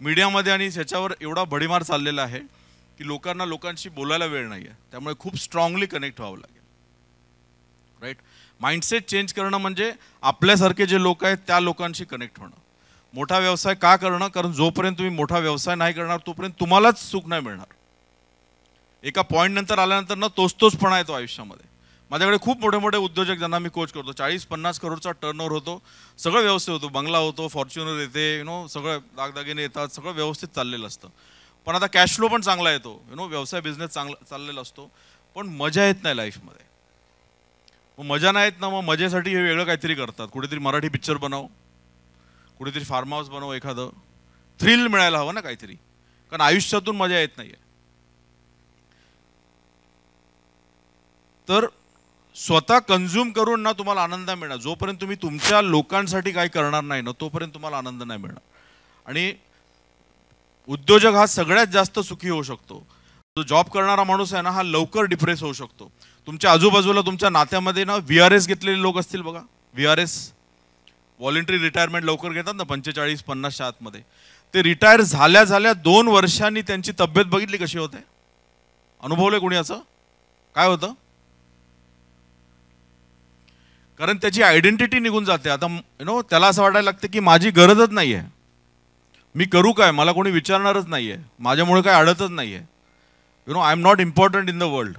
मीडियामध्ये आणि ह्याच्यावर एवढा भडीमार चाललेला आहे की लोकांना लोकांशी बोलायला वेळ नाही आहे त्यामुळे खूप स्ट्रॉंगली कनेक्ट व्हावं लागेल राईट माइंडसेट चेंज करणं म्हणजे आपल्यासारखे जे लोक आहेत त्या लोकांशी कनेक्ट होणं मोठा व्यवसाय का करणं कारण जोपर्यंत तुम्ही मोठा व्यवसाय नाही करणार तोपर्यंत तुम्हालाच सुख नाही मिळणार एका पॉईंट नंतर आल्यानंतर ना तोच आहे तो आयुष्यामध्ये माझ्याकडे खूप मोठे मोठे उद्योजक ज्यांना मी कोच करतो चाळीस पन्नास करोडचा टर्न ओव्हर होतो सगळं व्यवस्थित होतो बंगला होतो फॉर्च्युनर येते यु नो सगळं दागदागिने येतात सगळं व्यवस्थित चाललेलं असतं पण आता कॅश फ्लो पण चांगला येतो यु नो व्यवसाय बिझनेस चांगला चाललेला असतो पण मजा येत नाही लाईफमध्ये मग मजा नाही येत ना मग मजेसाठी हे वेगळं काहीतरी करतात कुठेतरी मराठी पिक्चर बनव कुठेतरी फार्म हाऊस बनव एखादं थ्रिल मिळायला हवं ना काहीतरी कारण आयुष्यातून मजा येत नाही आहे तर स्वतः कन्झ्युम करून ना तुम्हाला आनंद मिळणार जोपर्यंत तुम्ही तुमच्या लोकांसाठी काय करणार नाही ना तोपर्यंत तुम्हाला आनंद नाही मिळणार आणि उद्योजक हा सगळ्यात जास्त सुखी होऊ शकतो जो जॉब करणारा माणूस आहे ना हा लवकर डिप्रेस होऊ शकतो तुमच्या आजूबाजूला तुमच्या नात्यामध्ये ना व्ही आर एस घेतलेले लोक असतील बघा V R S voluntary retirement लवकर घेतात ना पंचेचाळीस पन्नासच्या आतमध्ये ते रिटायर झाल्या झाल्या दोन वर्षांनी त्यांची तब्येत बघितली कशी होते अनुभवले कोणी असं काय होतं कारण त्याची आयडेंटिटी निघून जाते आता यु नो त्याला असं वाटायला लागतं की माझी गरजच नाही आहे मी करू काय मला कोणी विचारणारच नाही आहे माझ्यामुळे काय अडतच नाही आहे you know I am not important in the world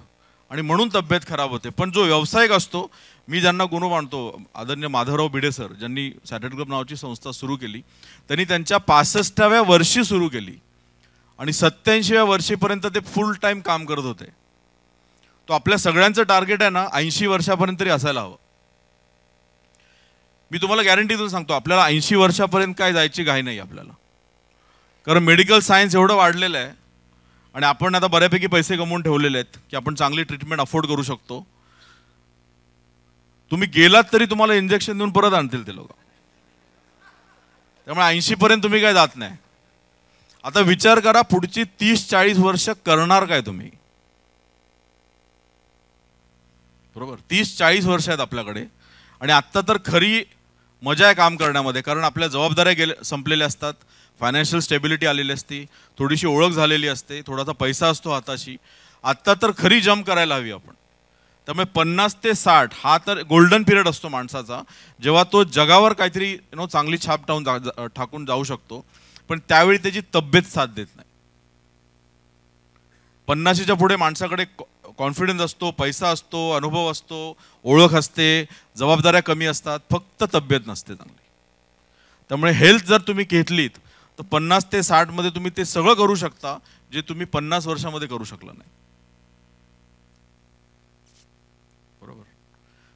आणि म्हणून तब्येत खराब होते पण जो व्यावसायिक असतो मी ज्यांना गुण मानतो आदरणीय माधवराव भिडे सर ज्यांनी सॅटेट क्लब नावाची संस्था सुरू केली त्यांनी त्यांच्या पासष्टाव्या वर्षी सुरू केली आणि सत्याऐंशीव्या वर्षीपर्यंत ते फुल टाईम काम करत होते तो आपल्या सगळ्यांचं टार्गेट आहे ना ऐंशी वर्षापर्यंत तरी असायला हवं मी तुम्हाला गॅरंटी देऊन सांगतो आपल्याला ऐंशी वर्षापर्यंत काय जायची घाई नाही आपल्याला कारण मेडिकल सायन्स एवढं वाढलेलं आहे आणि आपण आता बऱ्यापैकी पैसे कमवून ठेवलेले आहेत की आपण चांगली ट्रीटमेंट अफोर्ड करू शकतो तुम्ही गेलात तरी तुम्हाला इंजेक्शन देऊन परत आणतील ते लोक त्यामुळे ऐंशीपर्यंत तुम्ही काय जात नाही आता विचार करा पुढची तीस चाळीस वर्ष करणार काय तुम्ही बरोबर तीस चाळीस वर्ष आहेत आपल्याकडे आणि आत्ता तर खरी मजा आहे काम करण्यामध्ये कारण आपल्या जबाबदाऱ्या गेले संपलेल्या असतात फायनान्शियल स्टेबिलिटी आलेली असते थोडीशी ओळख झालेली असते थोडासा पैसा असतो हाताशी आत्ता तर खरी जम करायला हवी आपण त्यामुळे पन्नास ते साठ हा तर गोल्डन पिरियड असतो माणसाचा जेव्हा तो जगावर काहीतरी यु नो चांगली छाप टाकून जा ठाकून जाऊ शकतो पण त्यावेळी त्याची तब्येत साथ देत नाही पन्नाशीच्या पुढे माणसाकडे कॉन्फिडन्स असतो पैसा असतो अनुभव असतो ओळख असते जबाबदाऱ्या कमी असतात फक्त तब्येत नसते चांगली त्यामुळे हेल्थ जर तुम्ही घेतलीत तर पन्नास ते साठमध्ये तुम्ही ते सगळं करू शकता जे तुम्ही पन्नास वर्षामध्ये करू शकलं नाही बरोबर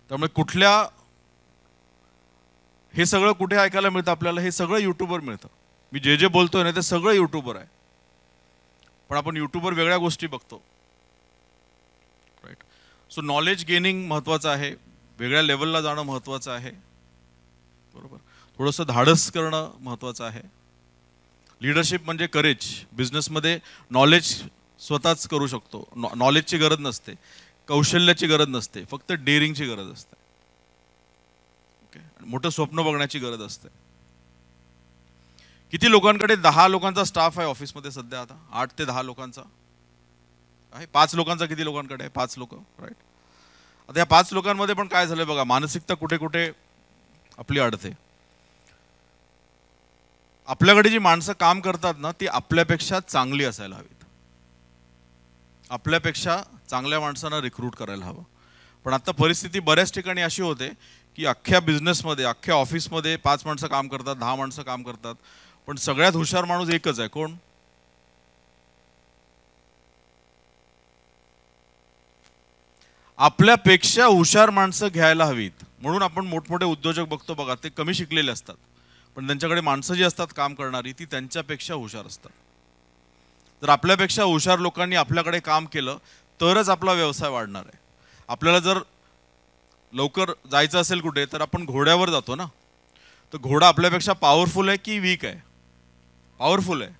त्यामुळे कुठल्या हे सगळं कुठे ऐकायला मिळतं आपल्याला हे सगळं यूट्यूबवर मिळतं मी जे जे बोलतोय ना ते सगळं यूट्यूबर आहे पण आपण यूट्यूबवर वेगळ्या गोष्टी बघतो सो नॉलेज गेनिंग महत्त्वाचं आहे वेगळ्या लेवलला जाणं महत्त्वाचं आहे बरोबर थोडंसं धाडस करणं महत्त्वाचं आहे लिडरशिप म्हणजे करेज बिझनेसमध्ये नॉलेज स्वतःच करू शकतो नॉ नॉलेजची गरज नसते कौशल्याची गरज नसते फक्त डेअरिंगची गरज असते ओके मोठं स्वप्न बघण्याची गरज असते किती लोकांकडे दहा लोकांचा स्टाफ आहे ऑफिसमध्ये सध्या आता आठ ते दहा लोकांचा आहे पाच लोकांचा किती लोकांकडे आहे पाच लोक राईट आता या पाच लोकांमध्ये पण काय झालं बघा मानसिकता कुठे कुठे आपली अडते आपल्याकडे जी माणसं काम करतात ना ती आपल्यापेक्षा चांगली असायला हवीत आपल्यापेक्षा चांगल्या माणसांना रिक्रूट करायला हवं पण आता परिस्थिती बऱ्याच ठिकाणी अशी होते की अख्ख्या बिझनेसमध्ये अख्ख्या ऑफिसमध्ये पाच माणसं काम करतात दहा माणसं काम करतात पण सगळ्यात हुशार माणूस एकच आहे कोण आपल्यापेक्षा हुशार माणसं घ्यायला हवीत म्हणून आपण मोठमोठे उद्योजक बघतो बघा ते कमी शिकलेले असतात पण त्यांच्याकडे माणसं जी असतात काम करणारी ती त्यांच्यापेक्षा हुशार असतात जर आपल्यापेक्षा हुशार लोकांनी आपल्याकडे काम केलं तरच आपला व्यवसाय वाढणार आहे आपल्याला जर लवकर जायचं असेल कुठे तर आपण घोड्यावर जातो ना तर घोडा आपल्यापेक्षा पॉवरफुल आहे की वीक आहे पॉवरफुल आहे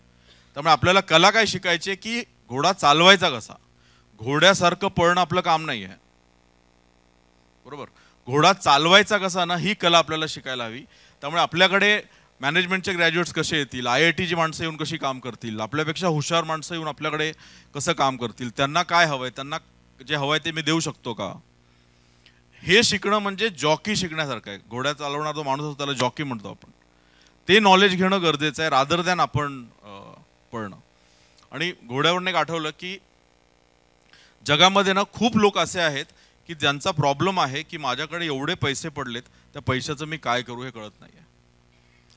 त्यामुळे आपल्याला कला काय शिकायची की घोडा चालवायचा कसा घोड्यासारखं पळणं आपलं काम नाही आहे बरोबर घोडा चालवायचा कसा ना ही कला आपल्याला शिकायला हवी त्यामुळे आपल्याकडे मॅनेजमेंटचे ग्रॅज्युएट्स कसे येतील आय आय टीची माणसं येऊन कशी काम करतील आपल्यापेक्षा हुशार माणसं येऊन आपल्याकडे कसं काम करतील त्यांना काय हवं आहे त्यांना जे हवं आहे ते मी देऊ शकतो का हे शिकणं म्हणजे जॉकी शिकण्यासारखं आहे घोड्या चालवणारा जो माणूस असतो त्याला जॉकी म्हणतो आपण ते नॉलेज घेणं गरजेचं आहे रादर दॅन आपण पळणं आणि घोड्यावरून एक आठवलं की जगामध्ये ना खूप लोक असे आहेत की ज्यांचा प्रॉब्लेम आहे की माझ्याकडे एवढे पैसे पडलेत त्या पैशाचं मी काय करू हे कळत नाही आहे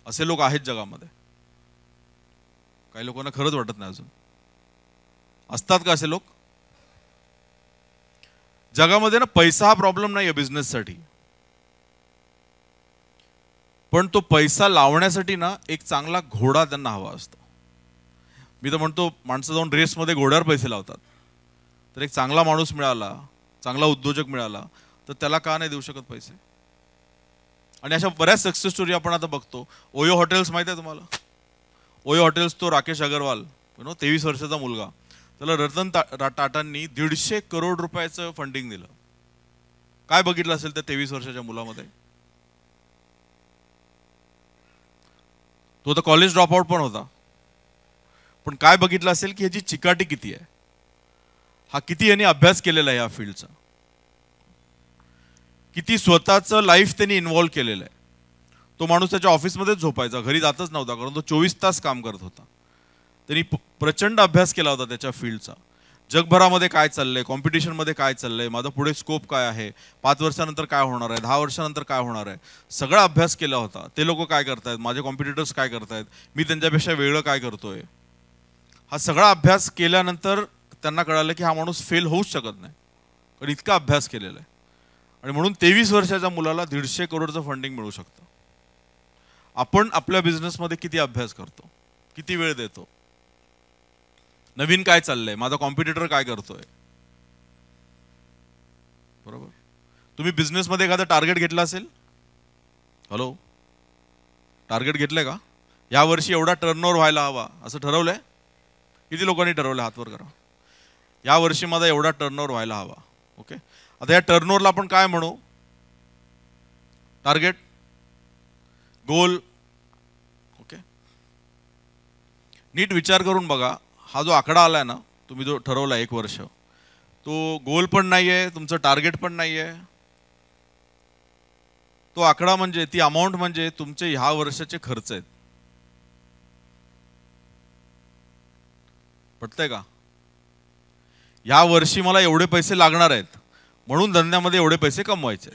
असे लोक आहेत जगामध्ये काही लोकांना खरंच वाटत नाही अजून असतात का असे लोक जगामध्ये ना पैसा हा प्रॉब्लेम नाही आहे बिझनेससाठी पण तो पैसा लावण्यासाठी ना एक चांगला घोडा त्यांना हवा असतो मी तर म्हणतो माणसं जाऊन रेसमध्ये घोड्यावर पैसे लावतात तर एक चांगला माणूस मिळाला चांगला उद्योजक मिळाला तर त्याला का नाही देऊ शकत पैसे आणि अशा बऱ्याच सक्सेस स्टोरी आपण आता बघतो ओयो हॉटेल्स माहीत आहे तुम्हाला ओयो हॉटेल्स तो राकेश अगरवाल नो तेवीस वर्षाचा मुलगा त्याला रतन टा टाटांनी दीडशे करोड रुपयाचं फंडिंग दिलं काय बघितलं असेल त्या तेवीस वर्षाच्या मुलामध्ये तो तर कॉलेज ड्रॉपआउट पण होता पण काय बघितलं असेल की ह्याची चिकाटी किती आहे हा किती यांनी अभ्यास केलेला आहे या फील्डचा किती स्वतःचं लाईफ त्यांनी इन्व्हॉल्व्ह केलेलं आहे तो माणूस त्याच्या ऑफिसमध्येच झोपायचा घरी जातच नव्हता कारण तो चोवीस तास काम करत होता त्यांनी प्रचंड अभ्यास केला होता त्याच्या फील्डचा जगभरामध्ये काय चाललंय कॉम्पिटिशनमध्ये काय चाललंय माझा पुढे स्कोप काय आहे पाच वर्षानंतर काय होणार आहे दहा वर्षानंतर काय होणार आहे सगळा अभ्यास केला होता ते लोक काय करतायत माझे कॉम्पिटिटर्स काय करतायत मी त्यांच्यापेक्षा वेगळं काय करतोय हा सगळा अभ्यास केल्यानंतर त्यांना कळालं की हा माणूस फेल होऊच शकत नाही कारण इतका अभ्यास केलेला आहे आणि म्हणून तेवीस वर्षाच्या मुलाला दीडशे करोडचं फंडिंग मिळू शकतं आपण आपल्या बिझनेसमध्ये किती अभ्यास करतो किती वेळ देतो नवीन काय चाललंय माझा कॉम्पिटिटर काय करतोय बरोबर तुम्ही बिझनेसमध्ये एखादं टार्गेट घेतला असेल हॅलो टार्गेट घेतलंय का यावर्षी एवढा टर्नओव्हर व्हायला हवा असं ठरवलंय किती लोकांनी ठरवलं हातवर करा या वर्षी माझा एवढा टर्नओव्हर व्हायला हवा ओके आता या टर्नओव्हरला आपण काय म्हणू टार्गेट गोल ओके नीट विचार करून बघा हा जो आकडा आला आहे ना तुम्ही जो ठरवला एक वर्ष तो गोल पण नाही आहे तुमचं टार्गेट पण नाही आहे तो आकडा म्हणजे ती अमाऊंट म्हणजे तुमचे ह्या वर्षाचे खर्च आहेत पटतंय का या वर्षी मला एवढे पैसे लागणार आहेत म्हणून धंद्यामध्ये एवढे पैसे कमवायचे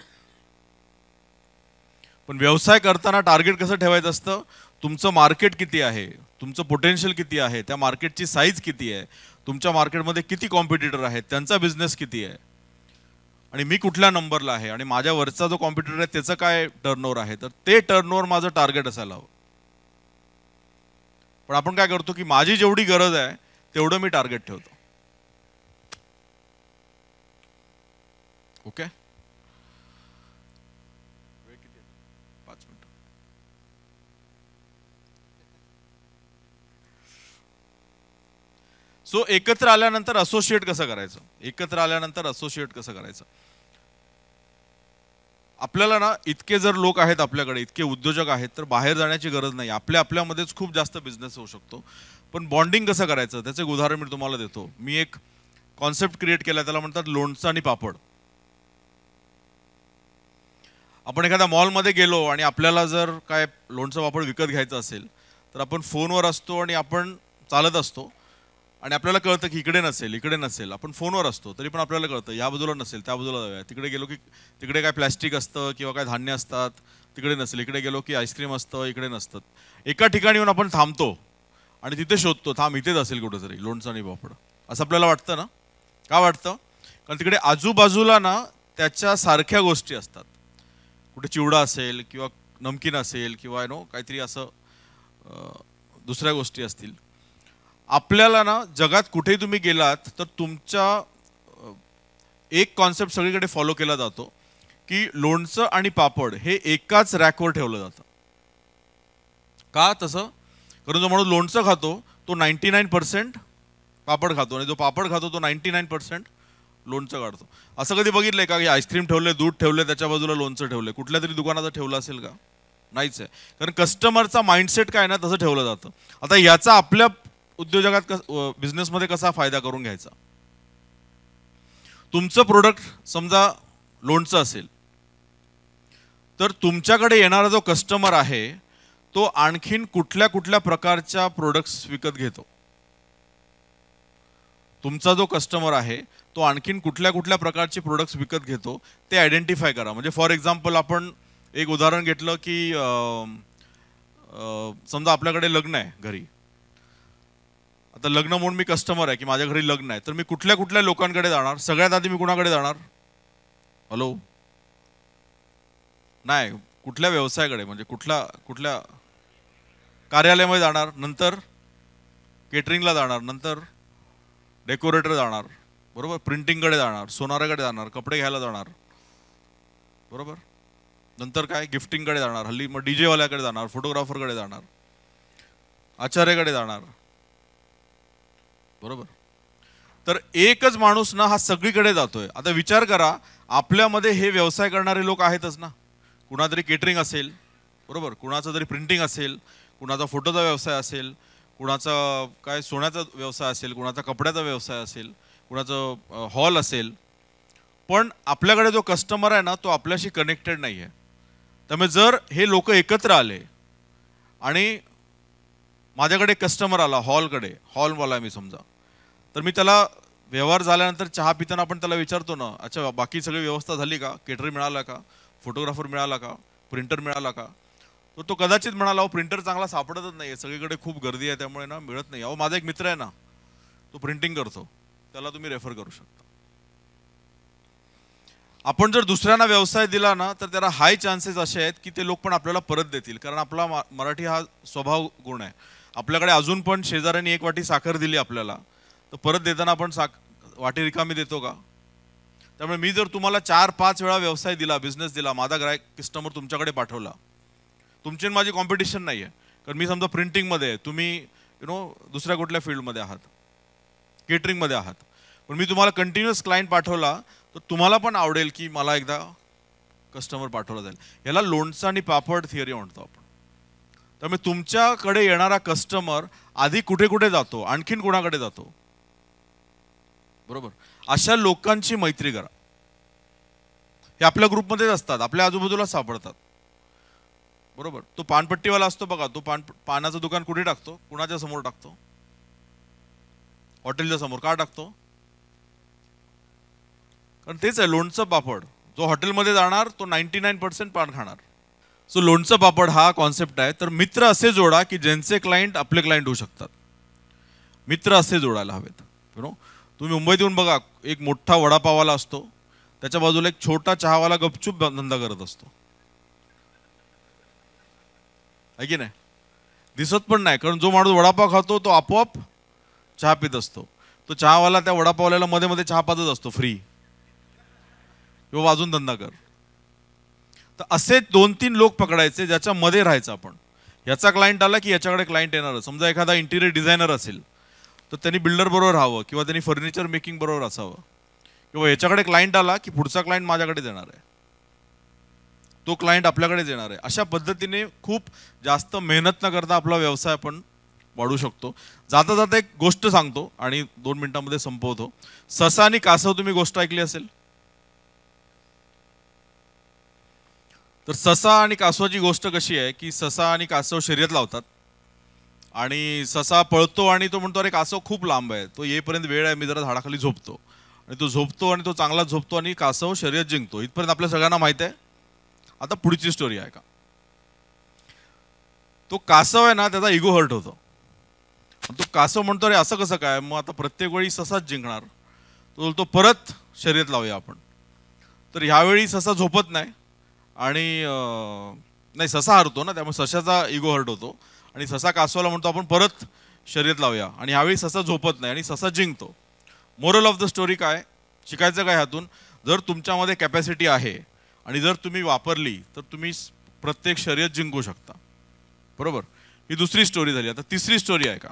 पण व्यवसाय करताना टार्गेट कसं ठेवायचं असतं तुमचं मार्केट किती आहे तुमचं पोटेन्शियल किती आहे त्या मार्केटची साईज किती आहे तुमच्या मार्केटमध्ये किती कॉम्पिटिटर आहेत त्यांचा बिझनेस किती आहे आणि मी कुठल्या नंबरला आहे आणि माझ्या वरचा जो कॉम्पिटिटर आहे त्याचं काय टर्नओव्हर आहे तर ते टर्नओवर माझं टार्गेट असायला हवं पण आपण काय करतो की माझी जेवढी गरज आहे तेवढं मी टार्गेट ठेवतो ओके पाच सो एकत्र आल्यानंतर असोसिएट कसं करायचं एकत्र आल्यानंतर असोसिएट कसं करायचं आपल्याला ना इतके जर लोक आहेत आपल्याकडे इतके उद्योजक आहेत तर बाहेर जाण्याची गरज नाही आपल्या आपल्यामध्येच खूप जास्त बिझनेस होऊ शकतो पण बॉन्डिंग कसं करायचं त्याचं एक उदाहरण मी तुम्हाला देतो मी एक कॉन्सेप्ट क्रिएट केला त्याला म्हणतात लोणचं आणि पापड आपण एखाद्या मॉलमध्ये गेलो आणि आपल्याला जर काय लोणचं वापर विकत घ्यायचं असेल तर आपण फोनवर असतो आणि आपण चालत असतो आणि आपल्याला कळतं की इकडे नसेल इकडे नसेल आपण फोनवर असतो तरी पण आपल्याला कळतं या बाजूला नसेल त्या बाजूला जाऊया तिकडे गेलो की तिकडे काय प्लॅस्टिक असतं किंवा काय धान्य असतात तिकडे नसेल इकडे गेलो की आईस्क्रीम असतं इकडे नसतं एका ठिकाणी येऊन आपण थांबतो आणि तिथे शोधतो थांब इथेच असेल कुठेतरी लोणचं आणि पापड असं आपल्याला वाटतं ना का वाटतं कारण तिकडे आजूबाजूला ना त्याच्यासारख्या गोष्टी असतात कुठे चिवडा असेल किंवा नमकीन असेल किंवा नो काहीतरी असं दुसऱ्या गोष्टी असतील आपल्याला ना जगात कुठेही तुम्ही गेलात तर तुमच्या एक कॉन्सेप्ट सगळीकडे फॉलो केला जातो की लोणचं आणि पापड हे एकाच रॅकवर ठेवलं जातं का तसं कारण जो माणूस लोणचं खातो तो नाईंटी नाईन पर्सेंट पापड खातो आणि जो पापड खातो तो नाईंटी नाईन पर्सेंट लोणचं काढतो असं कधी बघितलंय का की आईस्क्रीम ठेवले दूध ठेवले त्याच्या बाजूला लोणचं ठेवले कुठल्या तरी दुकानाचं ठेवलं असेल का नाहीच आहे कारण कस्टमरचा माइंडसेट काय ना तसं ठेवलं जातं आता याचा आपल्या उद्योजकात कस बिझनेसमध्ये कसा फायदा करून घ्यायचा तुमचं प्रोडक्ट समजा लोणचं असेल तर तुमच्याकडे येणारा जो कस्टमर आहे तो आणखीन कुठल्या कुठल्या प्रकारच्या प्रोडक्ट्स विकत घेतो तुमचा जो कस्टमर आहे तो आणखीन कुठल्या कुठल्या प्रकारचे प्रोडक्ट्स विकत घेतो ते आयडेंटिफाय करा म्हणजे फॉर एक्झाम्पल आपण एक उदाहरण घेतलं की समजा आपल्याकडे लग्न आहे घरी आता लग्न म्हणून मी कस्टमर आहे की माझ्या घरी लग्न आहे तर मी कुठल्या कुठल्या लोकांकडे जाणार सगळ्यात आधी मी कुणाकडे जाणार हॅलो नाही कुठल्या व्यवसायाकडे म्हणजे कुठल्या कुठल्या कार्यालयामध्ये जाणार नंतर केटरिंगला जाणार नंतर डेकोरेटर जाणार बरोबर प्रिंटिंगकडे जाणार सोनाराकडे जाणार कपडे घ्यायला जाणार बरोबर नंतर काय गिफ्टिंगकडे जाणार हल्ली मग डी जेवाल्याकडे जाणार फोटोग्राफरकडे जाणार आचार्याकडे जाणार बरोबर तर एकच माणूस ना हा सगळीकडे जातोय आता विचार करा आपल्यामध्ये हे व्यवसाय करणारे लोक आहेतच ना कुणातरी केटरिंग असेल बरोबर कुणाचं तरी प्रिंटिंग असेल कुणाचा फोटोचा व्यवसाय असेल कुणाचा काय सोन्याचा व्यवसाय असेल कुणाचा कपड्याचा व्यवसाय असेल कुणाचं हॉल असेल पण आपल्याकडे जो कस्टमर आहे ना तो आपल्याशी कनेक्टेड नाही आहे त्यामुळे जर हे लोक एकत्र आले आणि माझ्याकडे कस्टमर आला हॉलकडे हॉलवाला मी समजा तर मी त्याला व्यवहार झाल्यानंतर चहा पिताना आपण त्याला विचारतो ना अच्छा बाकी सगळी व्यवस्था झाली का केटरी मिळाला का फोटोग्राफर मिळाला का प्रिंटर मिळाला का तर तो कदाचित म्हणाला प्रिंटर चांगला सापडतच नाही आहे सगळीकडे खूप गर्दी आहे त्यामुळे ना मिळत नाही अहो माझा एक मित्र आहे ना तो प्रिंटिंग करतो त्याला तुम्ही रेफर करू शकता आपण जर दुसऱ्यांना व्यवसाय दिला ना तर त्याला हाय चान्सेस असे आहेत की ते लोक पण आपल्याला परत देतील कारण आपला मराठी हा स्वभाव गुण आहे आपल्याकडे अजून पण शेजाऱ्यांनी एक वाटी साखर दिली आपल्याला तर परत देताना आपण साख वाटी रिकामी देतो का त्यामुळे मी जर तुम्हाला चार पाच वेळा व्यवसाय दिला बिझनेस दिला माझा ग्राहक कस्टमर तुमच्याकडे पाठवला तुमचे माझी कॉम्पिटिशन नाही आहे कारण मी समजा प्रिंटिंगमध्ये आहे तुम्ही यु नो दुसऱ्या कुठल्या फील्डमध्ये आहात केटरिंगमध्ये आहात पण मी तुम्हाला कंटिन्युअस क्लायंट पाठवला तर तुम्हाला पण आवडेल की मला एकदा कस्टमर पाठवला जाईल याला लोणचं आणि पापड थिअरी म्हणतो आपण त्यामुळे तुमच्याकडे येणारा कस्टमर आधी कुठे कुठे जातो आणखीन कुणाकडे जातो बरोबर अशा लोकांची मैत्री करा हे आपल्या ग्रुपमध्येच असतात आपल्या आजूबाजूला सापडतात बरोबर तो पानपट्टीवाला असतो बघा तो पान पानाचं दुकान कुठे टाकतो कुणाच्या समोर टाकतो हॉटेलच्या समोर का टाकतो कारण तेच आहे लोणचं पापड जो हॉटेलमध्ये जाणार तो नाईन्टी नाईन पर्सेंट पान खाणार सो लोणचं पापड हा कॉन्सेप्ट आहे तर मित्र असे जोडा की ज्यांचे क्लायंट आपले क्लायंट होऊ शकतात मित्र असे जोडायला हवेत नो तुम्ही मुंबईत येऊन बघा एक मोठा वडापाववाला असतो त्याच्या बाजूला एक छोटा चहावाला गपचूप धंदा करत असतो आहे की नाही दिसत पण नाही कारण जो माणूस वडापाव खातो तो आपोआप चहा पित असतो तो चहावाला त्या वडापावल्याला मध्ये मध्ये चहा पातच असतो फ्री किंवा वाजून धंदा कर तर असे दोन तीन लोक पकडायचे ज्याच्यामध्ये राहायचं आपण याचा क्लायंट आला की याच्याकडे क्लायंट येणार समजा एखादा इंटिरियर डिझायनर असेल तर त्यांनी बिल्डर बरोबर राहावं किंवा त्यांनी फर्निचर मेकिंग बरोबर असावं किंवा याच्याकडे क्लायंट आला की पुढचा क्लायंट माझ्याकडे देणार आहे तो क्लायंट आपल्याकडेच येणार आहे अशा पद्धतीने खूप जास्त मेहनत न करता आपला व्यवसाय आपण वाढू शकतो जाता जाता एक गोष्ट सांगतो आणि दोन मिनिटांमध्ये संपवतो ससा आणि कासव तुम्ही गोष्ट ऐकली असेल तर ससा आणि कासवाची गोष्ट कशी आहे की ससा आणि कासव शर्यत लावतात आणि ससा पळतो आणि तो म्हणतो अरे कासव खूप लांब आहे तो येईपर्यंत वेळ आहे मी जरा झाडाखाली झोपतो आणि तो झोपतो आणि तो चांगला झोपतो आणि कासव शर्यत जिंकतो इथपर्यंत आपल्या सगळ्यांना माहीत आहे आता पुढची स्टोरी आहे का तो कासव आहे ना त्याचा इगो हर्ट होतो तो कासव म्हणतो रे असं कसं काय मग आता प्रत्येक वेळी ससाच जिंकणार तो बोलतो परत शर्यत लावूया आपण तर ह्यावेळी ससा झोपत नाही आणि नाही ससा हरतो ना त्यामुळे सशाचा इगो हर्ट होतो आणि ससा कासवाला म्हणतो आपण परत शर्यत लावूया आणि ह्यावेळी ससा झोपत नाही आणि ससा जिंकतो मोरल ऑफ द स्टोरी काय शिकायचं काय ह्यातून जर तुमच्यामध्ये कॅपॅसिटी आहे आणि जर तुम्ही वापरली तर तुम्ही प्रत्येक शर्यत जिंकू शकता बरोबर ही दुसरी स्टोरी झाली आता तिसरी स्टोरी आहे का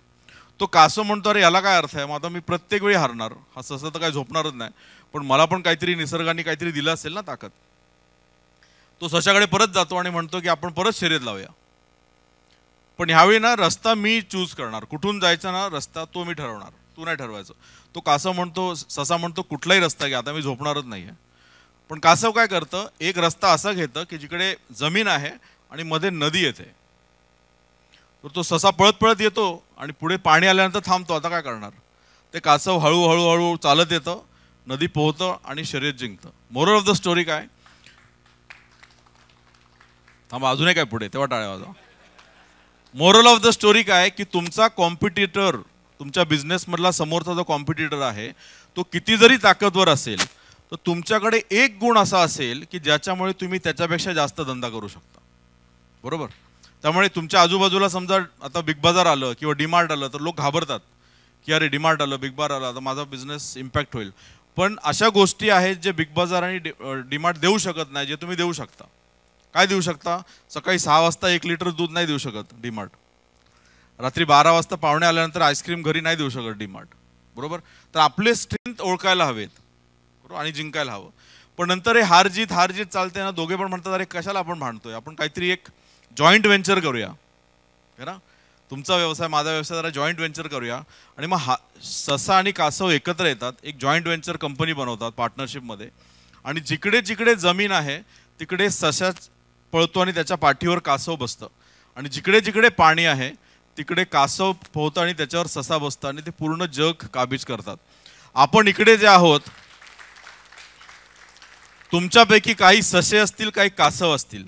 तो कासव म्हणतो अरे याला काय अर्थ आहे मग आता मी प्रत्येक वेळी हारणार हा ससा तर काय झोपणारच नाही पण मला पण काहीतरी निसर्गाने काहीतरी दिलं असेल ना ताकद तो सशाकडे परत जातो आणि म्हणतो की आपण परत शर्यत लावूया पण ह्यावेळी ना रस्ता मी चूज करणार कुठून जायचा ना रस्ता तो मी ठरवणार तू नाही ठरवायचं तो कासव म्हणतो ससा म्हणतो कुठलाही रस्ता घ्या आता मी झोपणारच नाही आहे पण कासव काय करतं एक रस्ता असा घेतं की जिकडे जमीन आहे आणि मध्ये नदी येते तर तो ससा पळत पळत येतो आणि पुढे पाणी आल्यानंतर थांबतो आता काय करणार ते कासव हळूहळू हळूहळू चालत येतं नदी पोहतं आणि शर्यत जिंकतं मोरल ऑफ द स्टोरी काय थांबा अजूनही काय पुढे तेव्हा टाळ्या वाजवा मोरल ऑफ द स्टोरी काय की तुमचा कॉम्पिटिटर तुमच्या बिझनेसमधला समोरचा जो कॉम्पिटिटर आहे तो किती जरी ताकदवर असेल तर तुमच्याकडे एक गुण असा असेल की ज्याच्यामुळे तुम्ही त्याच्यापेक्षा जास्त धंदा करू शकता बरोबर त्यामुळे तुमच्या आजूबाजूला समजा आता बिग बाजार आलं किंवा डीमार्ट आलं तर लोक घाबरतात की अरे डिमार्ट आलं बिग बाजार आलं तर माझा बिझनेस इम्पॅक्ट होईल पण अशा गोष्टी आहेत जे बिग बाजार आणि डीमार्ट देऊ शकत नाही जे तुम्ही देऊ शकता काय देऊ शकता सकाळी सहा वाजता एक लिटर दूध नाही देऊ शकत डीमार्ट रात्री बारा वाजता पाहुणे आल्यानंतर आईस्क्रीम घरी नाही देऊ शकत डिमार्ट बरोबर तर आपले स्ट्रेंथ ओळखायला हवेत बरोबर आणि जिंकायला हवं पण नंतर हे हार जीत हार जीत चालते ना दोघे पण म्हणतात अरे कशाला आपण भांडतोय आपण काहीतरी एक जॉईंट व्हेंचर करूया है ना तुमचा व्यवसाय माझा व्यवसाय जरा जॉईंट व्हेंचर करूया आणि मग हा ससा आणि कासव एकत्र येतात एक जॉईंट व्हेंचर कंपनी बनवतात पार्टनरशिपमध्ये आणि जिकडे जिकडे जमीन आहे तिकडे ससा पळतो आणि त्याच्या पाठीवर कासव बसतं आणि जिकडे जिकडे पाणी आहे तिकडे कासव पोहतं आणि त्याच्यावर ससा बसतं आणि ते पूर्ण जग काबीज करतात आपण इकडे जे आहोत तुमच्यापैकी काही ससे असतील काही कासव असतील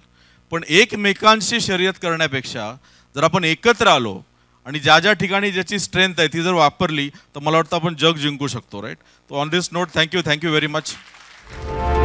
पण एकमेकांशी शर्यत करण्यापेक्षा जर आपण एकत्र आलो आणि ज्या ज्या ठिकाणी ज्याची स्ट्रेंथ आहे ती जर वापरली तर मला वाटतं आपण जग जिंकू शकतो राईट तो on this note thank you thank you very much